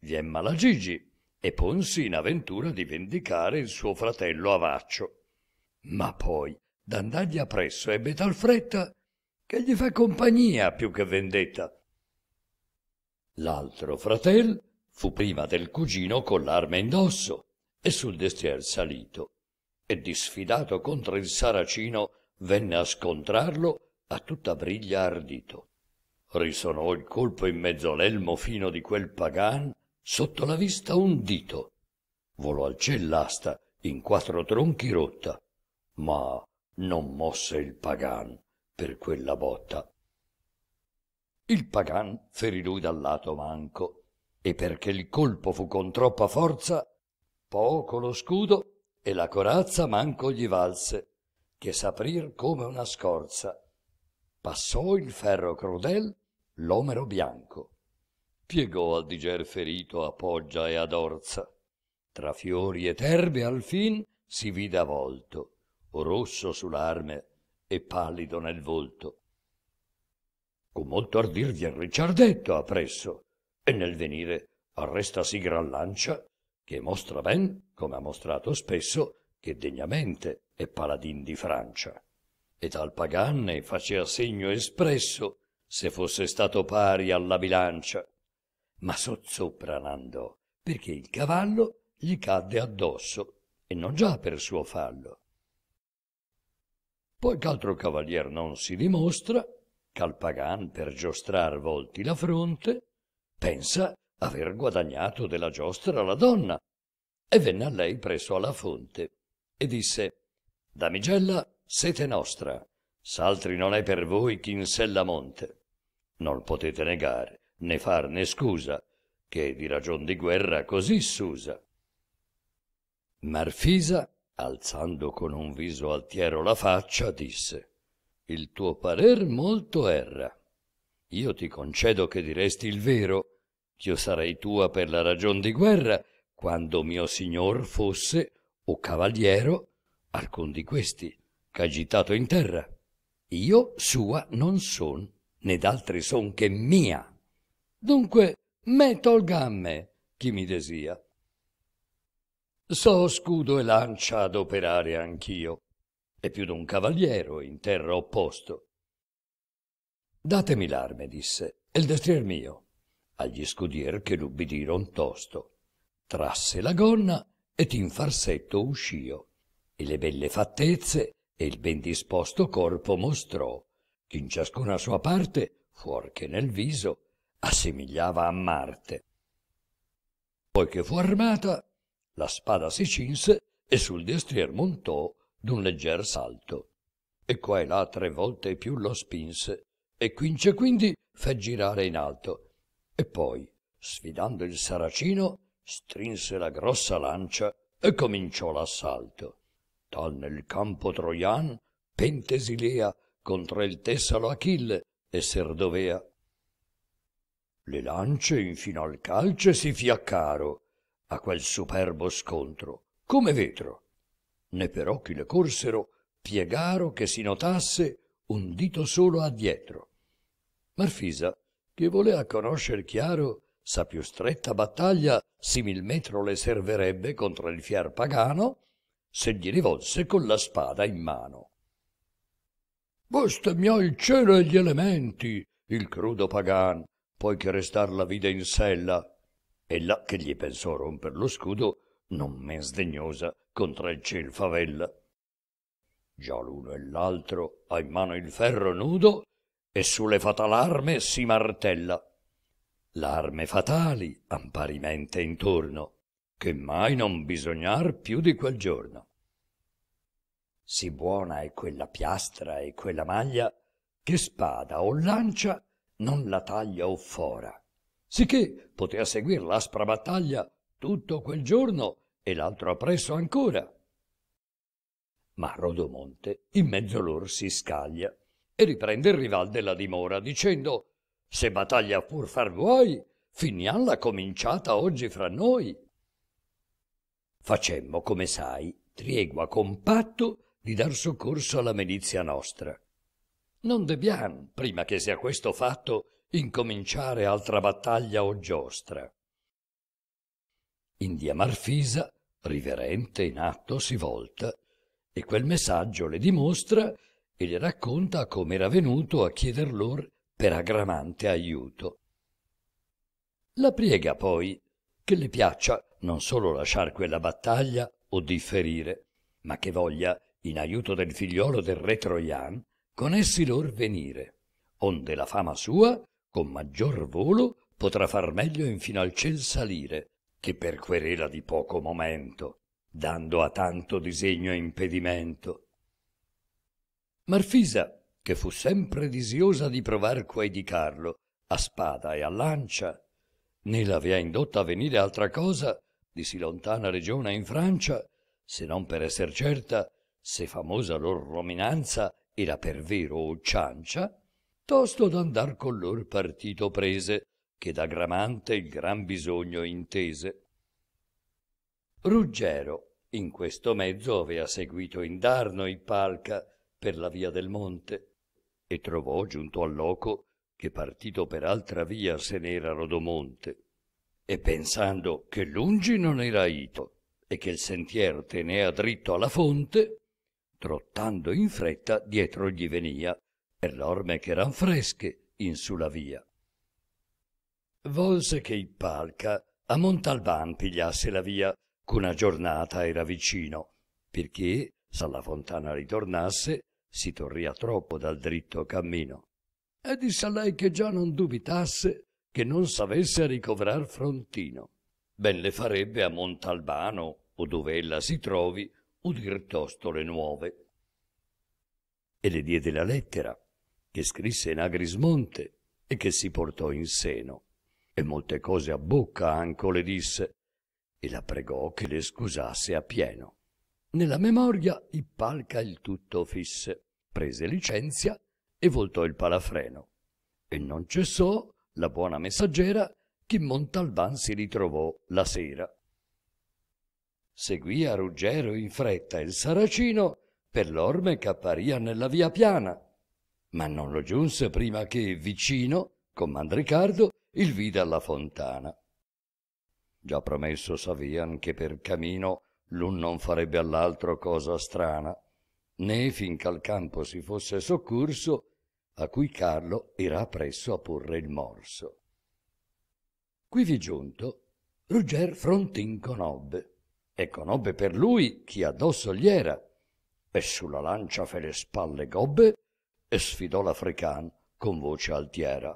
vien malagigi e ponsi in avventura di vendicare il suo fratello avaccio ma poi d'andargli appresso ebbe tal fretta che gli fa compagnia più che vendetta. L'altro fratel fu prima del cugino con l'arma indosso e sul destier salito, e disfidato contro il saracino venne a scontrarlo a tutta briglia ardito. Risonò il colpo in mezzo l'elmo fino di quel pagan, sotto la vista un dito. Volò al ciel l'asta, in quattro tronchi rotta, ma non mosse il pagan per quella botta. Il Pagan ferì lui dal lato manco, e perché il colpo fu con troppa forza, poco lo scudo e la corazza manco gli valse, che s'aprir come una scorza. Passò il ferro crudel l'omero bianco. Piegò al diger ferito a poggia e ad orza. Tra fiori e terbe al fin si vide avvolto, rosso sull'arme, e pallido nel volto. Con molto ardir vien Ricciardetto appresso, e nel venire arresta arrestasi gran lancia, che mostra ben, come ha mostrato spesso, che degnamente è paladin di Francia. E tal Paganne facea segno espresso, se fosse stato pari alla bilancia. Ma sozzopra n'andò, perché il cavallo gli cadde addosso, e non già per suo fallo ch'altro cavalier non si dimostra, ch'al pagan per giostrar volti la fronte, pensa aver guadagnato della giostra la donna, e venne a lei presso alla fonte, e disse Damigella, siete nostra, s'altri non è per voi chi in sella monte. Non potete negare, né farne scusa, che di ragion di guerra così s'usa. Marfisa alzando con un viso altiero la faccia, disse Il tuo parer molto erra. Io ti concedo che diresti il vero, io sarei tua per la ragion di guerra, quando mio signor fosse, o cavaliero, alcun di questi, c'agitato in terra. Io sua non son, né d'altri son che mia. Dunque, me tolga a me chi mi desia, So scudo e lancia ad operare anch'io, e più d'un cavaliero in terra ho posto. Datemi l'arme, disse, e il destrier mio. Agli scudier che l'ubbidiron tosto. Trasse la gonna ed in farsetto uscio, e le belle fattezze e il ben disposto corpo mostrò, che in ciascuna sua parte, fuor che nel viso, assimigliava a Marte. Poi che fu armata, la spada si cinse e sul destrier montò d'un legger salto. E qua e là tre volte e più lo spinse, e quince quindi fe girare in alto. E poi, sfidando il saracino, strinse la grossa lancia e cominciò l'assalto. Tal nel campo troian Pentesilea contro il Tessalo Achille e Serdovea. Le lance infino al calce si fiaccaro a quel superbo scontro, come vetro, né però chi le corsero piegaro che si notasse un dito solo addietro. Marfisa, che volea conoscer chiaro sa più stretta battaglia simil metro le serverebbe contro il fier pagano, se gli rivolse con la spada in mano. Bestemmiò il cielo e gli elementi, il crudo pagan, poi che restar la vide in sella, ella che gli pensò romper lo scudo non men sdegnosa contra il ciel favella già l'uno e l'altro ha in mano il ferro nudo e su le fatal arme si martella l'arme fatali han parimente intorno che mai non bisognar più di quel giorno Si buona è quella piastra e quella maglia che spada o lancia non la taglia o fora sicché potea seguir l'aspra battaglia tutto quel giorno e l'altro appresso ancora. Ma Rodomonte in mezzo lor si scaglia e riprende il rival della dimora dicendo se battaglia pur far vuoi finiam cominciata oggi fra noi. Facemmo, come sai, triegua con patto di dar soccorso alla milizia nostra. Non debbiam, prima che sia questo fatto, incominciare altra battaglia o giostra. India Marfisa, riverente in atto, si volta e quel messaggio le dimostra e le racconta come era venuto a chieder lor per agramante aiuto. La priega poi che le piaccia non solo lasciar quella battaglia o differire, ma che voglia, in aiuto del figliuolo del re Troian, con essi lor venire, onde la fama sua con maggior volo potrà far meglio in fino al ciel salire, che per querela di poco momento, dando a tanto disegno impedimento. Marfisa, che fu sempre disiosa di provar quei di Carlo, a spada e a lancia, né l'avea indotta a venire altra cosa di si lontana regione in Francia, se non per esser certa se famosa lor rominanza era per vero o ciancia, tosto d'andar con lor partito prese, che da Gramante il gran bisogno intese. Ruggero in questo mezzo avea seguito indarno il palca per la via del monte, e trovò giunto al loco che partito per altra via se n'era Rodomonte, e pensando che lungi non era ito, e che il sentier tenea dritto alla fonte, trottando in fretta dietro gli venia, per l'orme ch'eran fresche in su la via. Volse che il palca a Montalban pigliasse la via, ch'una giornata era vicino, perché, se alla fontana ritornasse, si torria troppo dal dritto cammino. E disse a lei che già non dubitasse che non s'avesse a ricovrar Frontino. Ben le farebbe a Montalbano, o dove ella si trovi, udir tosto le nuove. E le diede la lettera, che scrisse in Agrismonte e che si portò in seno, e molte cose a bocca Anco le disse, e la pregò che le scusasse a pieno. Nella memoria Ippalca il tutto fisse, prese licenzia e voltò il palafreno. E non cessò la buona messaggera che in Montalban si ritrovò la sera. Seguì a Ruggero in fretta il saracino per l'orme che apparia nella via piana ma non lo giunse prima che vicino, con Mandricardo, il vide alla fontana. Già promesso savian che per camino l'un non farebbe all'altro cosa strana, né finché al campo si fosse soccorso, a cui Carlo era appresso a porre il morso. Quivi giunto, Ruger Frontin conobbe, e conobbe per lui chi addosso gli era, e sulla lancia fe le spalle gobbe e sfidò l'african con voce altiera.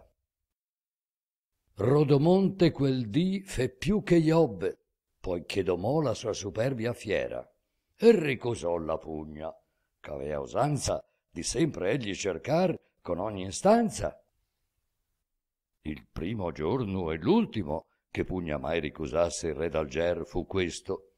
Rodomonte quel dì fe più che Iobbe, poiché domò la sua superbia fiera, e ricusò la pugna, ch'avea usanza di sempre egli cercar con ogni istanza. Il primo giorno e l'ultimo che pugna mai ricusasse il re d'Alger fu questo,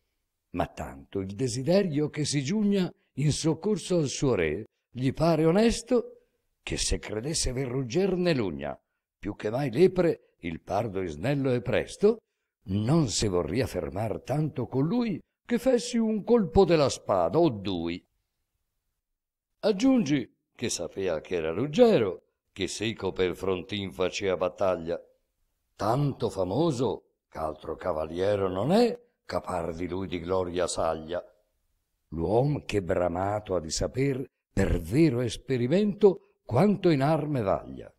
ma tanto il desiderio che si giugna in soccorso al suo re gli pare onesto che se credesse verruggerne l'ugna, più che mai lepre, il pardo e snello e presto, non se vorria fermar tanto colui che fessi un colpo della spada o dui. Aggiungi che sapea che era Ruggero, che seco per frontin facea battaglia. Tanto famoso ch'altro cavaliero non è, capar di lui di gloria saglia. L'uom che bramato ha di saper per vero esperimento quanto in arme vaglia.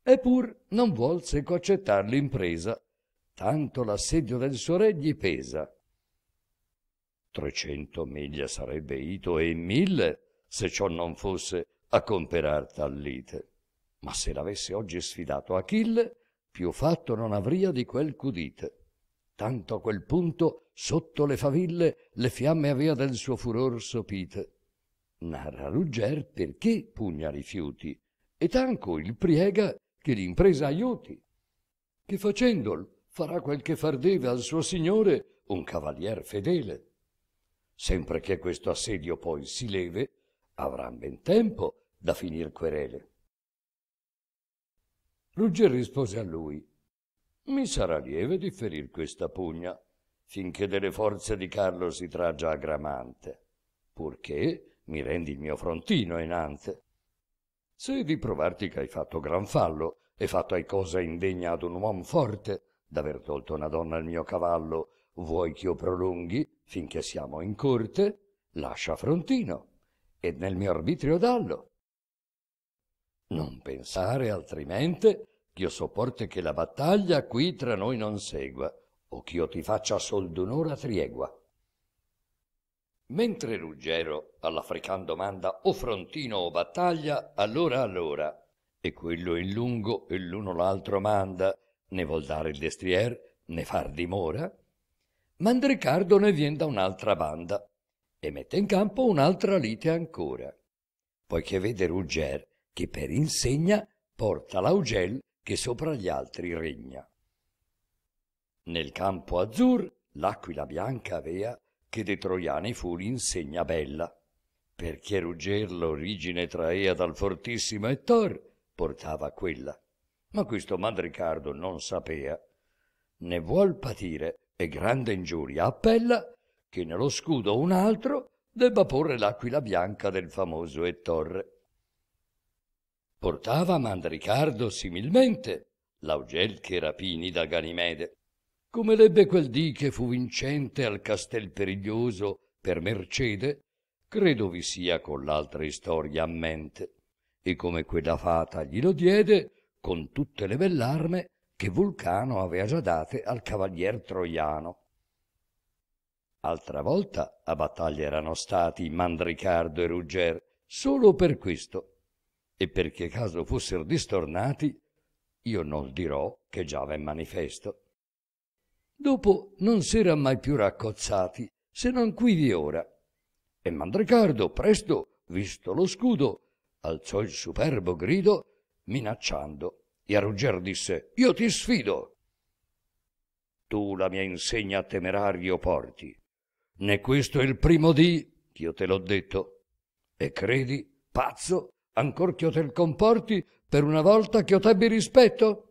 Eppur non vuol seco accettar l'impresa, tanto l'assedio del suo re gli pesa. Trecento miglia sarebbe ito e mille, se ciò non fosse a comperar tal lite. Ma se l'avesse oggi sfidato Achille, più fatto non avria di quel cudite. Tanto a quel punto, sotto le faville, le fiamme avea del suo furor sopite narra Ruggero perché Pugna rifiuti, e tanco il priega che l'impresa aiuti, che facendol farà quel che far deve al suo signore un cavalier fedele. Sempre che questo assedio poi si leve, avran ben tempo da finir querele. Ruggero rispose a lui, mi sarà lieve di ferir questa pugna, finché delle forze di Carlo si traggia a Gramante, purché mi rendi il mio frontino enante. Se di provarti che hai fatto gran fallo, e fatto hai cosa indegna ad un uom forte, d'aver tolto una donna al mio cavallo, vuoi ch'io prolunghi, finché siamo in corte, lascia frontino, e nel mio arbitrio dallo. Non pensare altrimenti ch'io sopporte che la battaglia qui tra noi non segua, o ch'io ti faccia sol d'onora triegua. Mentre Ruggero, all'african domanda o frontino o battaglia, allora allora, e quello in lungo e l'uno l'altro manda, né vuol dare il destrier, né far dimora, Mandricardo ne vien da un'altra banda e mette in campo un'altra lite ancora, poiché vede Rugger che per insegna porta l'augel che sopra gli altri regna. Nel campo azzur l'aquila bianca avea che de troiani fu l'insegna bella, perché Ruggero l'origine traea dal fortissimo Ettor portava quella. Ma questo Mandricardo non sapea, ne vuol patire e grande ingiuria appella che nello scudo un altro debba porre l'aquila bianca del famoso Ettore. Portava Mandricardo similmente l'augel che rapini da Ganimede, come l'ebbe quel dì che fu vincente al castel periglioso per mercede credo vi sia con l'altra istoria a mente e come quella fata glielo diede con tutte le bell'arme che vulcano avea già date al cavalier troiano altra volta a battaglia erano stati mandricardo e rugger solo per questo e perché caso fosser distornati io nol dirò che già v'è manifesto Dopo non s'era mai più raccozzati, se non quivi ora. E Mandricardo, presto, visto lo scudo, alzò il superbo grido, minacciando, e a Ruggero disse, io ti sfido. Tu la mia insegna temerario porti, né questo è il primo dì ch'io te l'ho detto. E credi, pazzo, ancor ch'io te l comporti, per una volta ch'io t'ebbi rispetto?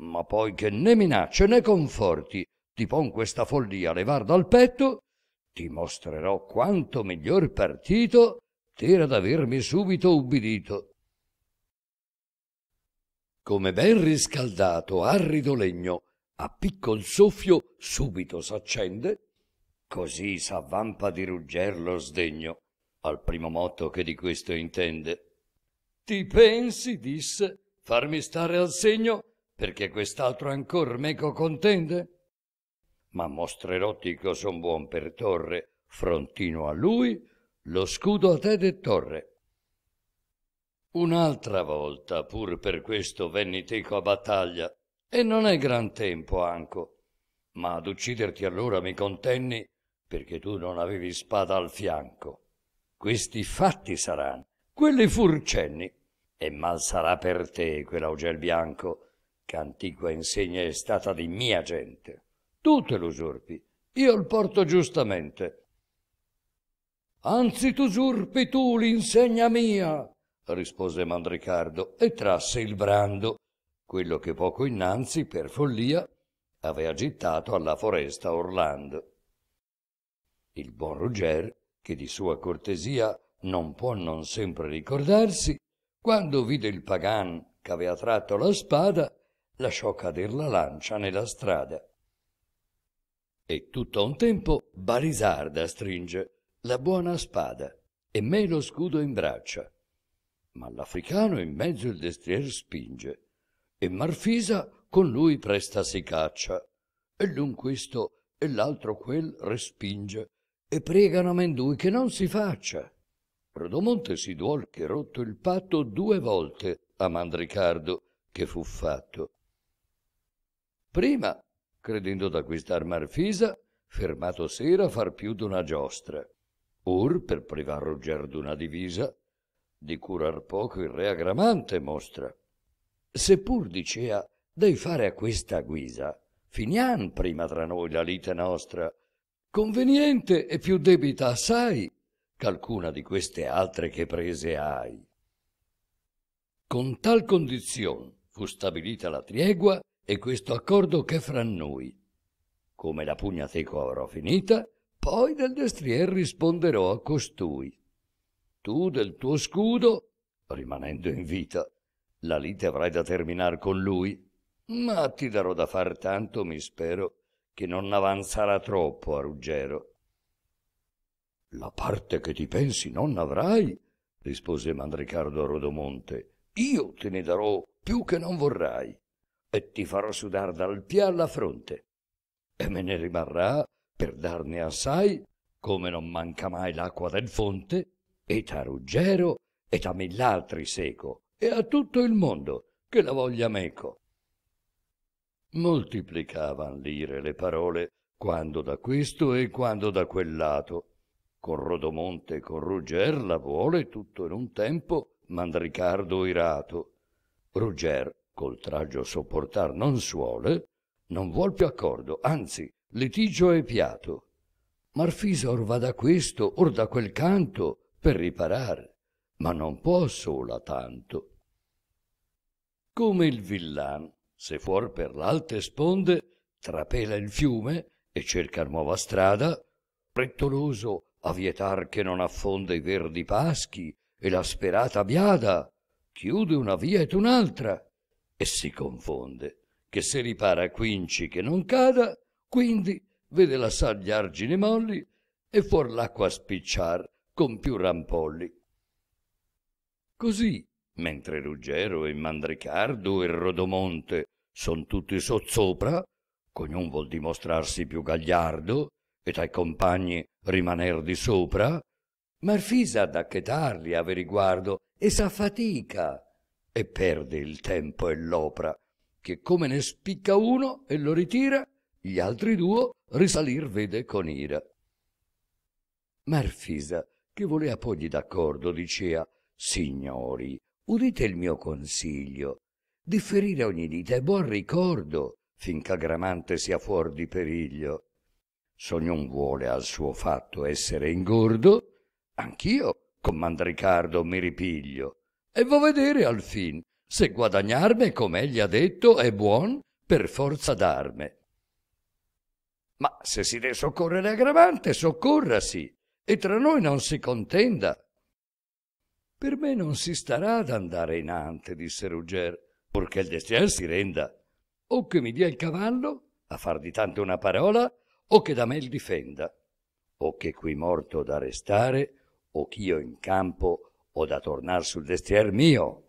Ma poi che né minacce né conforti, ti pon questa follia levar dal petto, ti mostrerò quanto miglior partito t'era d'avermi subito ubbidito. Come ben riscaldato arido legno, a piccol soffio subito s'accende, così s'avvampa di rugger lo sdegno, al primo motto che di questo intende. Ti pensi, disse, farmi stare al segno, perché quest'altro ancor meco contende? ma mostrerotti ti son buon per torre, frontino a lui, lo scudo a te de torre. Un'altra volta pur per questo venni teco a battaglia, e non è gran tempo anco, ma ad ucciderti allora mi contenni, perché tu non avevi spada al fianco. Questi fatti saranno, quelli furcenni, e mal sarà per te quell'augel bianco, che antiqua insegna è stata di mia gente. Tu te l'usurpi, io il porto giustamente. Anzi t'usurpi tu l'insegna mia, rispose Mandricardo e trasse il brando, quello che poco innanzi, per follia, aveva gittato alla foresta Orlando. Il buon Ruggier, che di sua cortesia non può non sempre ricordarsi, quando vide il pagan che aveva tratto la spada, lasciò cader la lancia nella strada. E tutto a un tempo Barisarda stringe la buona spada e me lo scudo in braccia. Ma l'africano in mezzo il destrier spinge, e Marfisa con lui presta si caccia, e l'un questo e l'altro quel respinge, e pregano amendui che non si faccia. Rodomonte si duol che rotto il patto due volte a Mandricardo che fu fatto. Prima credendo d'acquistar Marfisa, fermato sera far più d'una giostra, or per privar Roger d'una divisa, di curar poco il re agramante mostra. Seppur dicea dei fare a questa guisa, finian prima tra noi la lite nostra, conveniente e più debita assai ch'alcuna di queste altre che prese hai. Con tal condizion fu stabilita la triegua e questo accordo che fra noi. Come la pugna teco avrò finita, poi del destrier risponderò a costui. Tu del tuo scudo, rimanendo in vita, la lite avrai da terminar con lui, ma ti darò da far tanto, mi spero, che non avanzarà troppo a Ruggero. La parte che ti pensi non avrai, rispose Mandricardo a Rodomonte. Io te ne darò più che non vorrai e ti farò sudar dal piè alla fronte, e me ne rimarrà per darne assai, come non manca mai l'acqua del fonte, e a Ruggero e a mill'altri seco, e a tutto il mondo che la voglia meco. Moltiplicavan l'ire le parole, quando da questo e quando da quel lato. Con Rodomonte e con Rugger la vuole tutto in un tempo Mandricardo irato. Rugger col sopportar non suole, non vuol più accordo, anzi litigio e piato. Marfisa or va da questo, or da quel canto, per riparare, ma non può sola tanto. Come il villan, se fuor per l'alte sponde, trapela il fiume e cerca nuova strada, prettoloso a vietar che non affonda i verdi paschi e la sperata biada, chiude una via ed un'altra, e si confonde, che se ripara quinci che non cada, quindi vede la sabbia argini molli e fuor l'acqua spicciar con più rampolli. Così, mentre Ruggero e Mandricardo e Rodomonte son tutti sozzopra, cognun vuol dimostrarsi più gagliardo e tai compagni rimaner di sopra, Marfisa ad acchetarli ave riguardo e s'affatica e perde il tempo e l'opra, che come ne spicca uno e lo ritira, gli altri due risalir vede con ira. Marfisa, che volea pogli d'accordo, dicea Signori, udite il mio consiglio, differire ogni dita è buon ricordo, finché Gramante sia fuor di periglio. Sognon vuole al suo fatto essere ingordo, anch'io con Mandricardo mi ripiglio e vo vedere al fin se guadagnarme egli ha detto è buon per forza d'arme. Ma se si deve soccorrere aggravante, soccorrasi, e tra noi non si contenda. Per me non si starà ad andare in ante, disse Ruggero, purché il destino si renda, o che mi dia il cavallo, a far di tanto una parola, o che da me il difenda, o che qui morto da restare, o ch'io in campo ho da tornar sul destier mio.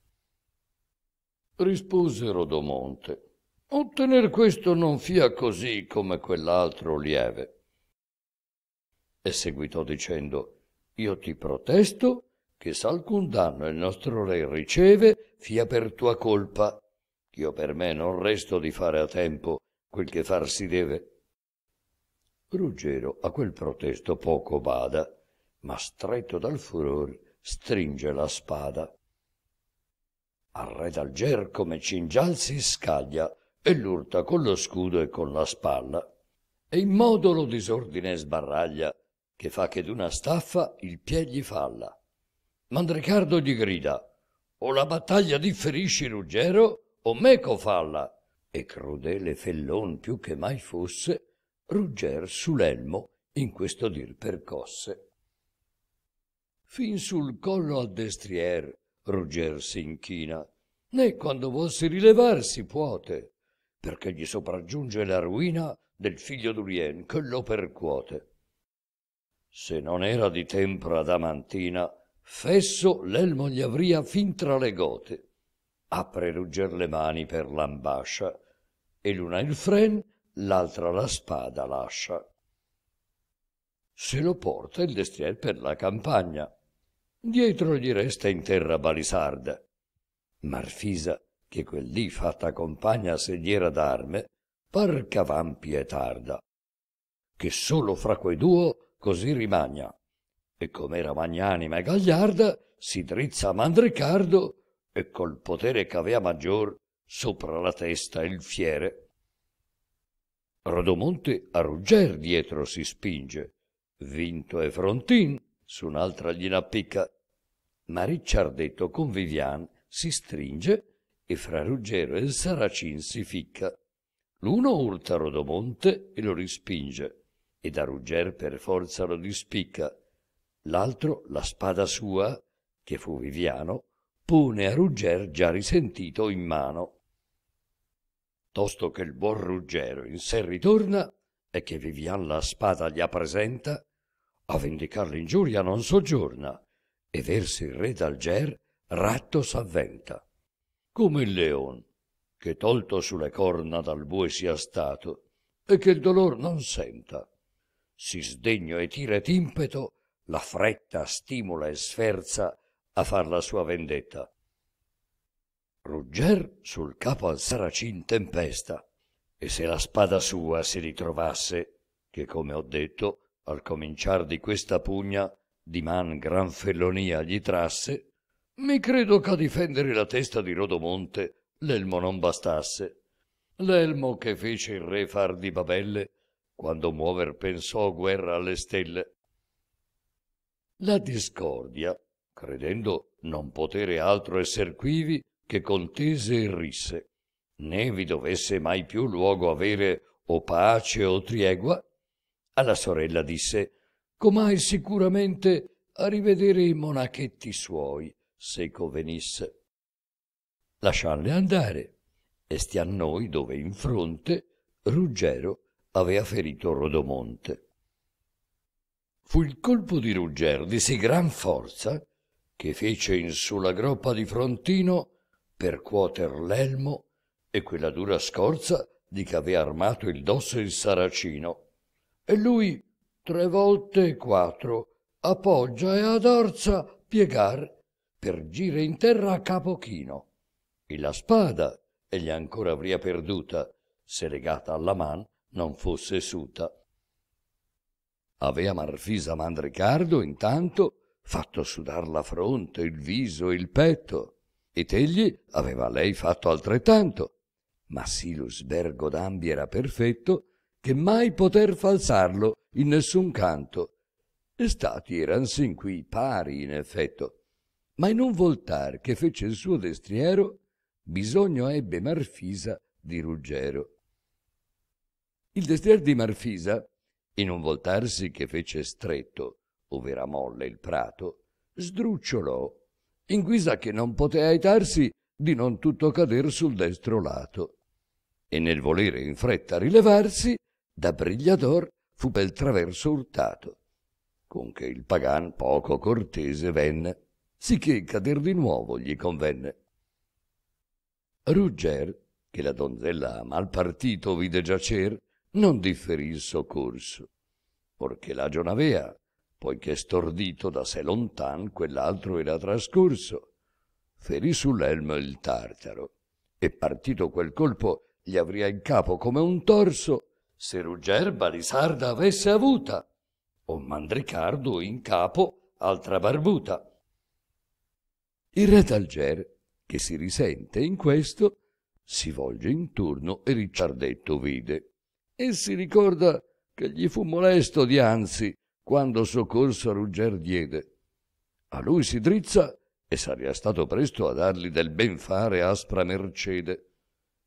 Rispose Rodomonte. Ottener questo non fia così come quell'altro lieve. E seguitò dicendo, io ti protesto che s'alcun danno il nostro re riceve, fia per tua colpa, ch'io per me non resto di fare a tempo quel che far si deve. Ruggero a quel protesto poco bada, ma stretto dal furore, stringe la spada. Al re d'Alger come Cingial si scaglia e l'urta con lo scudo e con la spalla, e in modo lo disordine sbarraglia, che fa che d'una staffa il pie gli falla. Mandricardo gli grida, o la battaglia differisci Ruggero, o meco falla. E crudele fellon più che mai fosse, Rugger sull'elmo in questo dir percosse fin sul collo al destrier Ruger si inchina, né quando volsi rilevar si puote, perché gli sopraggiunge la ruina del figlio d'Urien che lo percuote. Se non era di tempra adamantina, fesso l'elmo gli avria fin tra le gote. Apre Ruger le mani per l'ambascia, e l'una il fren, l'altra la spada lascia. Se lo porta il destrier per la campagna, dietro gli resta in terra Balisarda. Marfisa, che quel lì fatta compagna sediera d'arme, par cavampi e tarda, che solo fra quei duo così rimagna, e com'era magnanima e gagliarda, si drizza a Mandricardo e col potere ch'avea maggior sopra la testa il fiere. Rodomonte a Rugger dietro si spinge, vinto e frontin, su un'altra gliela picca. Ma Ricciardetto con Vivian si stringe e fra Ruggero e il Saracin si ficca. L'uno urta Rodomonte e lo rispinge, ed a Rugger per forza lo dispicca. L'altro, la spada sua, che fu Viviano, pone a Rugger già risentito in mano. Tosto che il buon Ruggero in sé ritorna e che Vivian la spada gli appresenta, a vendicar l'ingiuria non soggiorna, e versi il re d'Alger ratto s'avventa. Come il leon, che tolto sulle corna dal bue sia stato, e che il dolor non senta. Si sdegno e tira ed impeto, la fretta stimola e sferza a far la sua vendetta. Rugger sul capo al Saracin tempesta, e se la spada sua si ritrovasse, che come ho detto, al cominciar di questa pugna di man gran fellonia gli trasse mi credo a difendere la testa di rodomonte l'elmo non bastasse l'elmo che fece il re far di babelle quando muover pensò guerra alle stelle la discordia credendo non potere altro esser quivi che contese e risse né vi dovesse mai più luogo avere o pace o triegua alla sorella disse Comai sicuramente a rivedere i monachetti suoi, se convenisse. Lascianle andare, e stian noi dove in fronte Ruggero aveva ferito Rodomonte. Fu il colpo di Ruggero di sì gran forza che fece in su la groppa di Frontino percuoter l'elmo e quella dura scorza di che aveva armato il dosso il saracino e lui tre volte quattro appoggia e ad adarza piegar per gire in terra a capo chino e la spada egli ancora avria perduta se legata alla man non fosse suta avea marfisa mandricardo intanto fatto sudar la fronte il viso e il petto ed egli aveva a lei fatto altrettanto ma si silus bergodambi era perfetto che mai poter falsarlo in nessun canto. E stati eran sin qui pari in effetto. Ma in un voltar che fece il suo destriero, bisogno ebbe Marfisa di Ruggero. Il destrier di Marfisa, in un voltarsi che fece stretto, ov'era molle il prato, sdrucciolò, in guisa che non poté aitarsi di non tutto cader sul destro lato. E nel volere in fretta rilevarsi, da Brigliador fu pel traverso urtato, con che il pagan poco cortese venne, sicché cader di nuovo gli convenne. Rugger, che la donzella mal partito vide giacer, non differì il soccorso, perché la Gionavea, poiché stordito da sé lontan, quell'altro era trascorso, ferì sull'elmo il tartaro, e partito quel colpo gli avria in capo come un torso, se Rugerba Risarda avesse avuta, o Mandricardo in capo altra barbuta. Il re Talger, che si risente in questo, si volge intorno e Ricciardetto vide, e si ricorda che gli fu molesto dianzi quando soccorso a Rugger diede. A lui si drizza e saria stato presto a dargli del ben fare aspra mercede,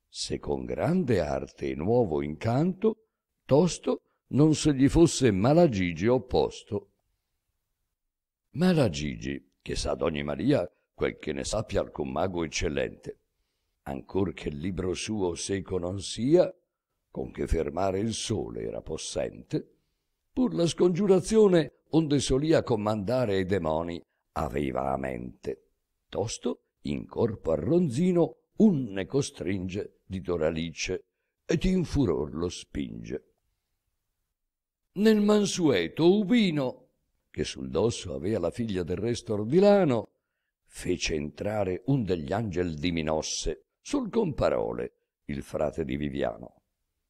se con grande arte e nuovo incanto tosto non se gli fosse Malagigi opposto. Malagigi, che sa d'ogni Maria quel che ne sappia alcun mago eccellente, ancor che il libro suo seco non sia, con che fermare il sole era possente, pur la scongiurazione onde solia comandare i demoni aveva a mente. Tosto, in corpo a Ronzino, un ne costringe di doralice, ed in furor lo spinge nel mansueto Ubino, che sul dosso avea la figlia del re Stordilano, fece entrare un degli angel di Minosse, sul comparole, il frate di Viviano.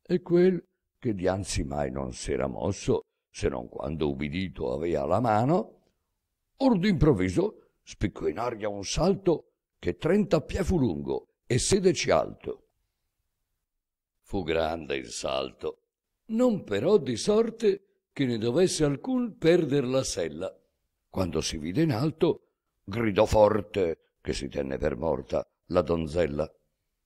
E quel, che dianzi mai non s'era mosso, se non quando ubidito avea la mano, or d'improvviso spiccò in aria un salto che trenta pie fu lungo e sedeci alto. Fu grande il salto non però di sorte che ne dovesse alcun perder la sella. Quando si vide in alto, gridò forte che si tenne per morta la donzella.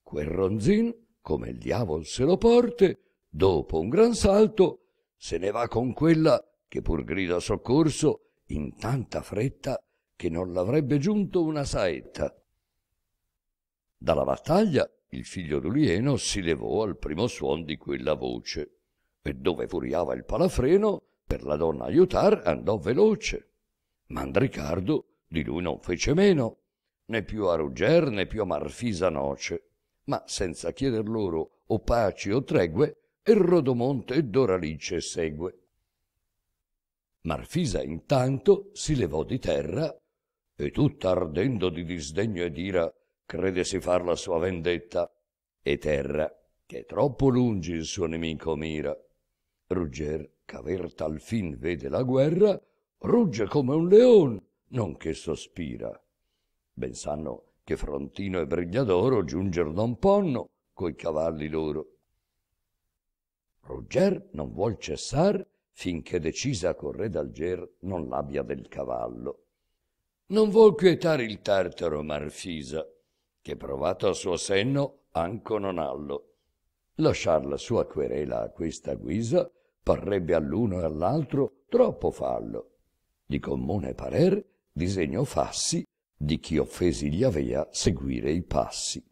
Quel ronzin, come il diavol se lo porte, dopo un gran salto, se ne va con quella che pur grida soccorso in tanta fretta che non l'avrebbe giunto una saetta. Dalla battaglia il figlio d'Ulieno si levò al primo suon di quella voce e dove furiava il palafreno, per la donna aiutar andò veloce. Mandricardo di lui non fece meno, né più a Ruger né più a Marfisa Noce, ma senza chieder loro o paci o tregue, e Rodomonte e Doralice segue. Marfisa intanto si levò di terra e tutta ardendo di disdegno ed ira credesi far la sua vendetta e terra che troppo lungi il suo nemico mira Rugger, Ruggero, ch'averta al fin vede la guerra, rugge come un leon, non che sospira. Ben sanno che Frontino e Brigliadoro giunger non ponno coi cavalli loro. Rugger non vuol cessar finché decisa col re d'Alger non l'abbia del cavallo. Non vuol quietare il tartaro Marfisa, che provato a suo senno anco non allo. Lasciar la sua querela a questa guisa parrebbe all'uno e all'altro troppo fallo. Di commune parer disegnò fassi di chi offesi gli avea seguire i passi.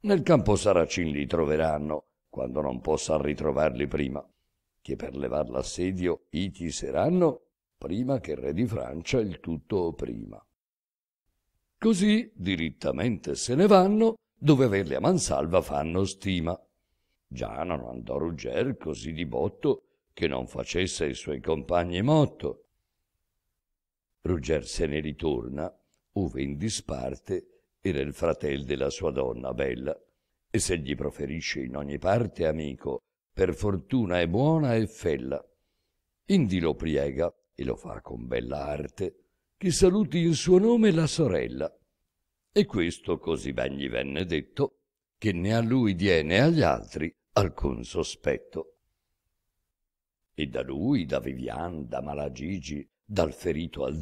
Nel campo saracin li troveranno, quando non possa ritrovarli prima, che per levar l'assedio iti seranno, prima che re di Francia il tutto opprima. Così dirittamente se ne vanno, dove averli a mansalva fanno stima. Già non andò Ruggero così di botto che non facesse ai suoi compagni motto. Ruger se ne ritorna, uve in disparte, era il fratel della sua donna bella, e se gli proferisce in ogni parte amico, per fortuna è buona e fella. Indi lo priega, e lo fa con bella arte, che saluti in suo nome la sorella. E questo così ben gli venne detto, che né a lui diè né agli altri alcun sospetto e da lui, da Vivian, da Malagigi, dal ferito al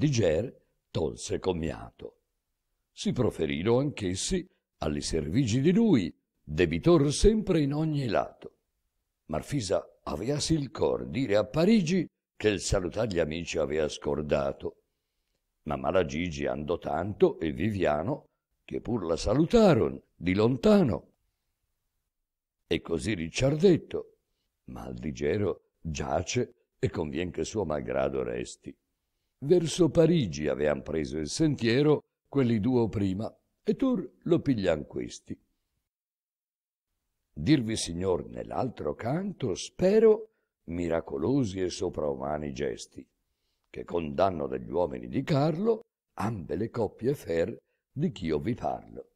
tolse commiato. Si proferirono anch'essi alli servigi di lui, debitor sempre in ogni lato. Marfisa aveasi il cor dire a Parigi che il salutar gli amici avea scordato. Ma Malagigi andò tanto e Viviano che pur la salutaron di lontano. E così Ricciardetto, ma al digero giace e convien che suo malgrado resti. Verso Parigi avean preso il sentiero quelli duo prima, e tur lo piglian questi. Dirvi, signor, nell'altro canto, spero, miracolosi e sopraumani gesti, che con danno degli uomini di Carlo, ambe le coppie fer di ch'io vi parlo.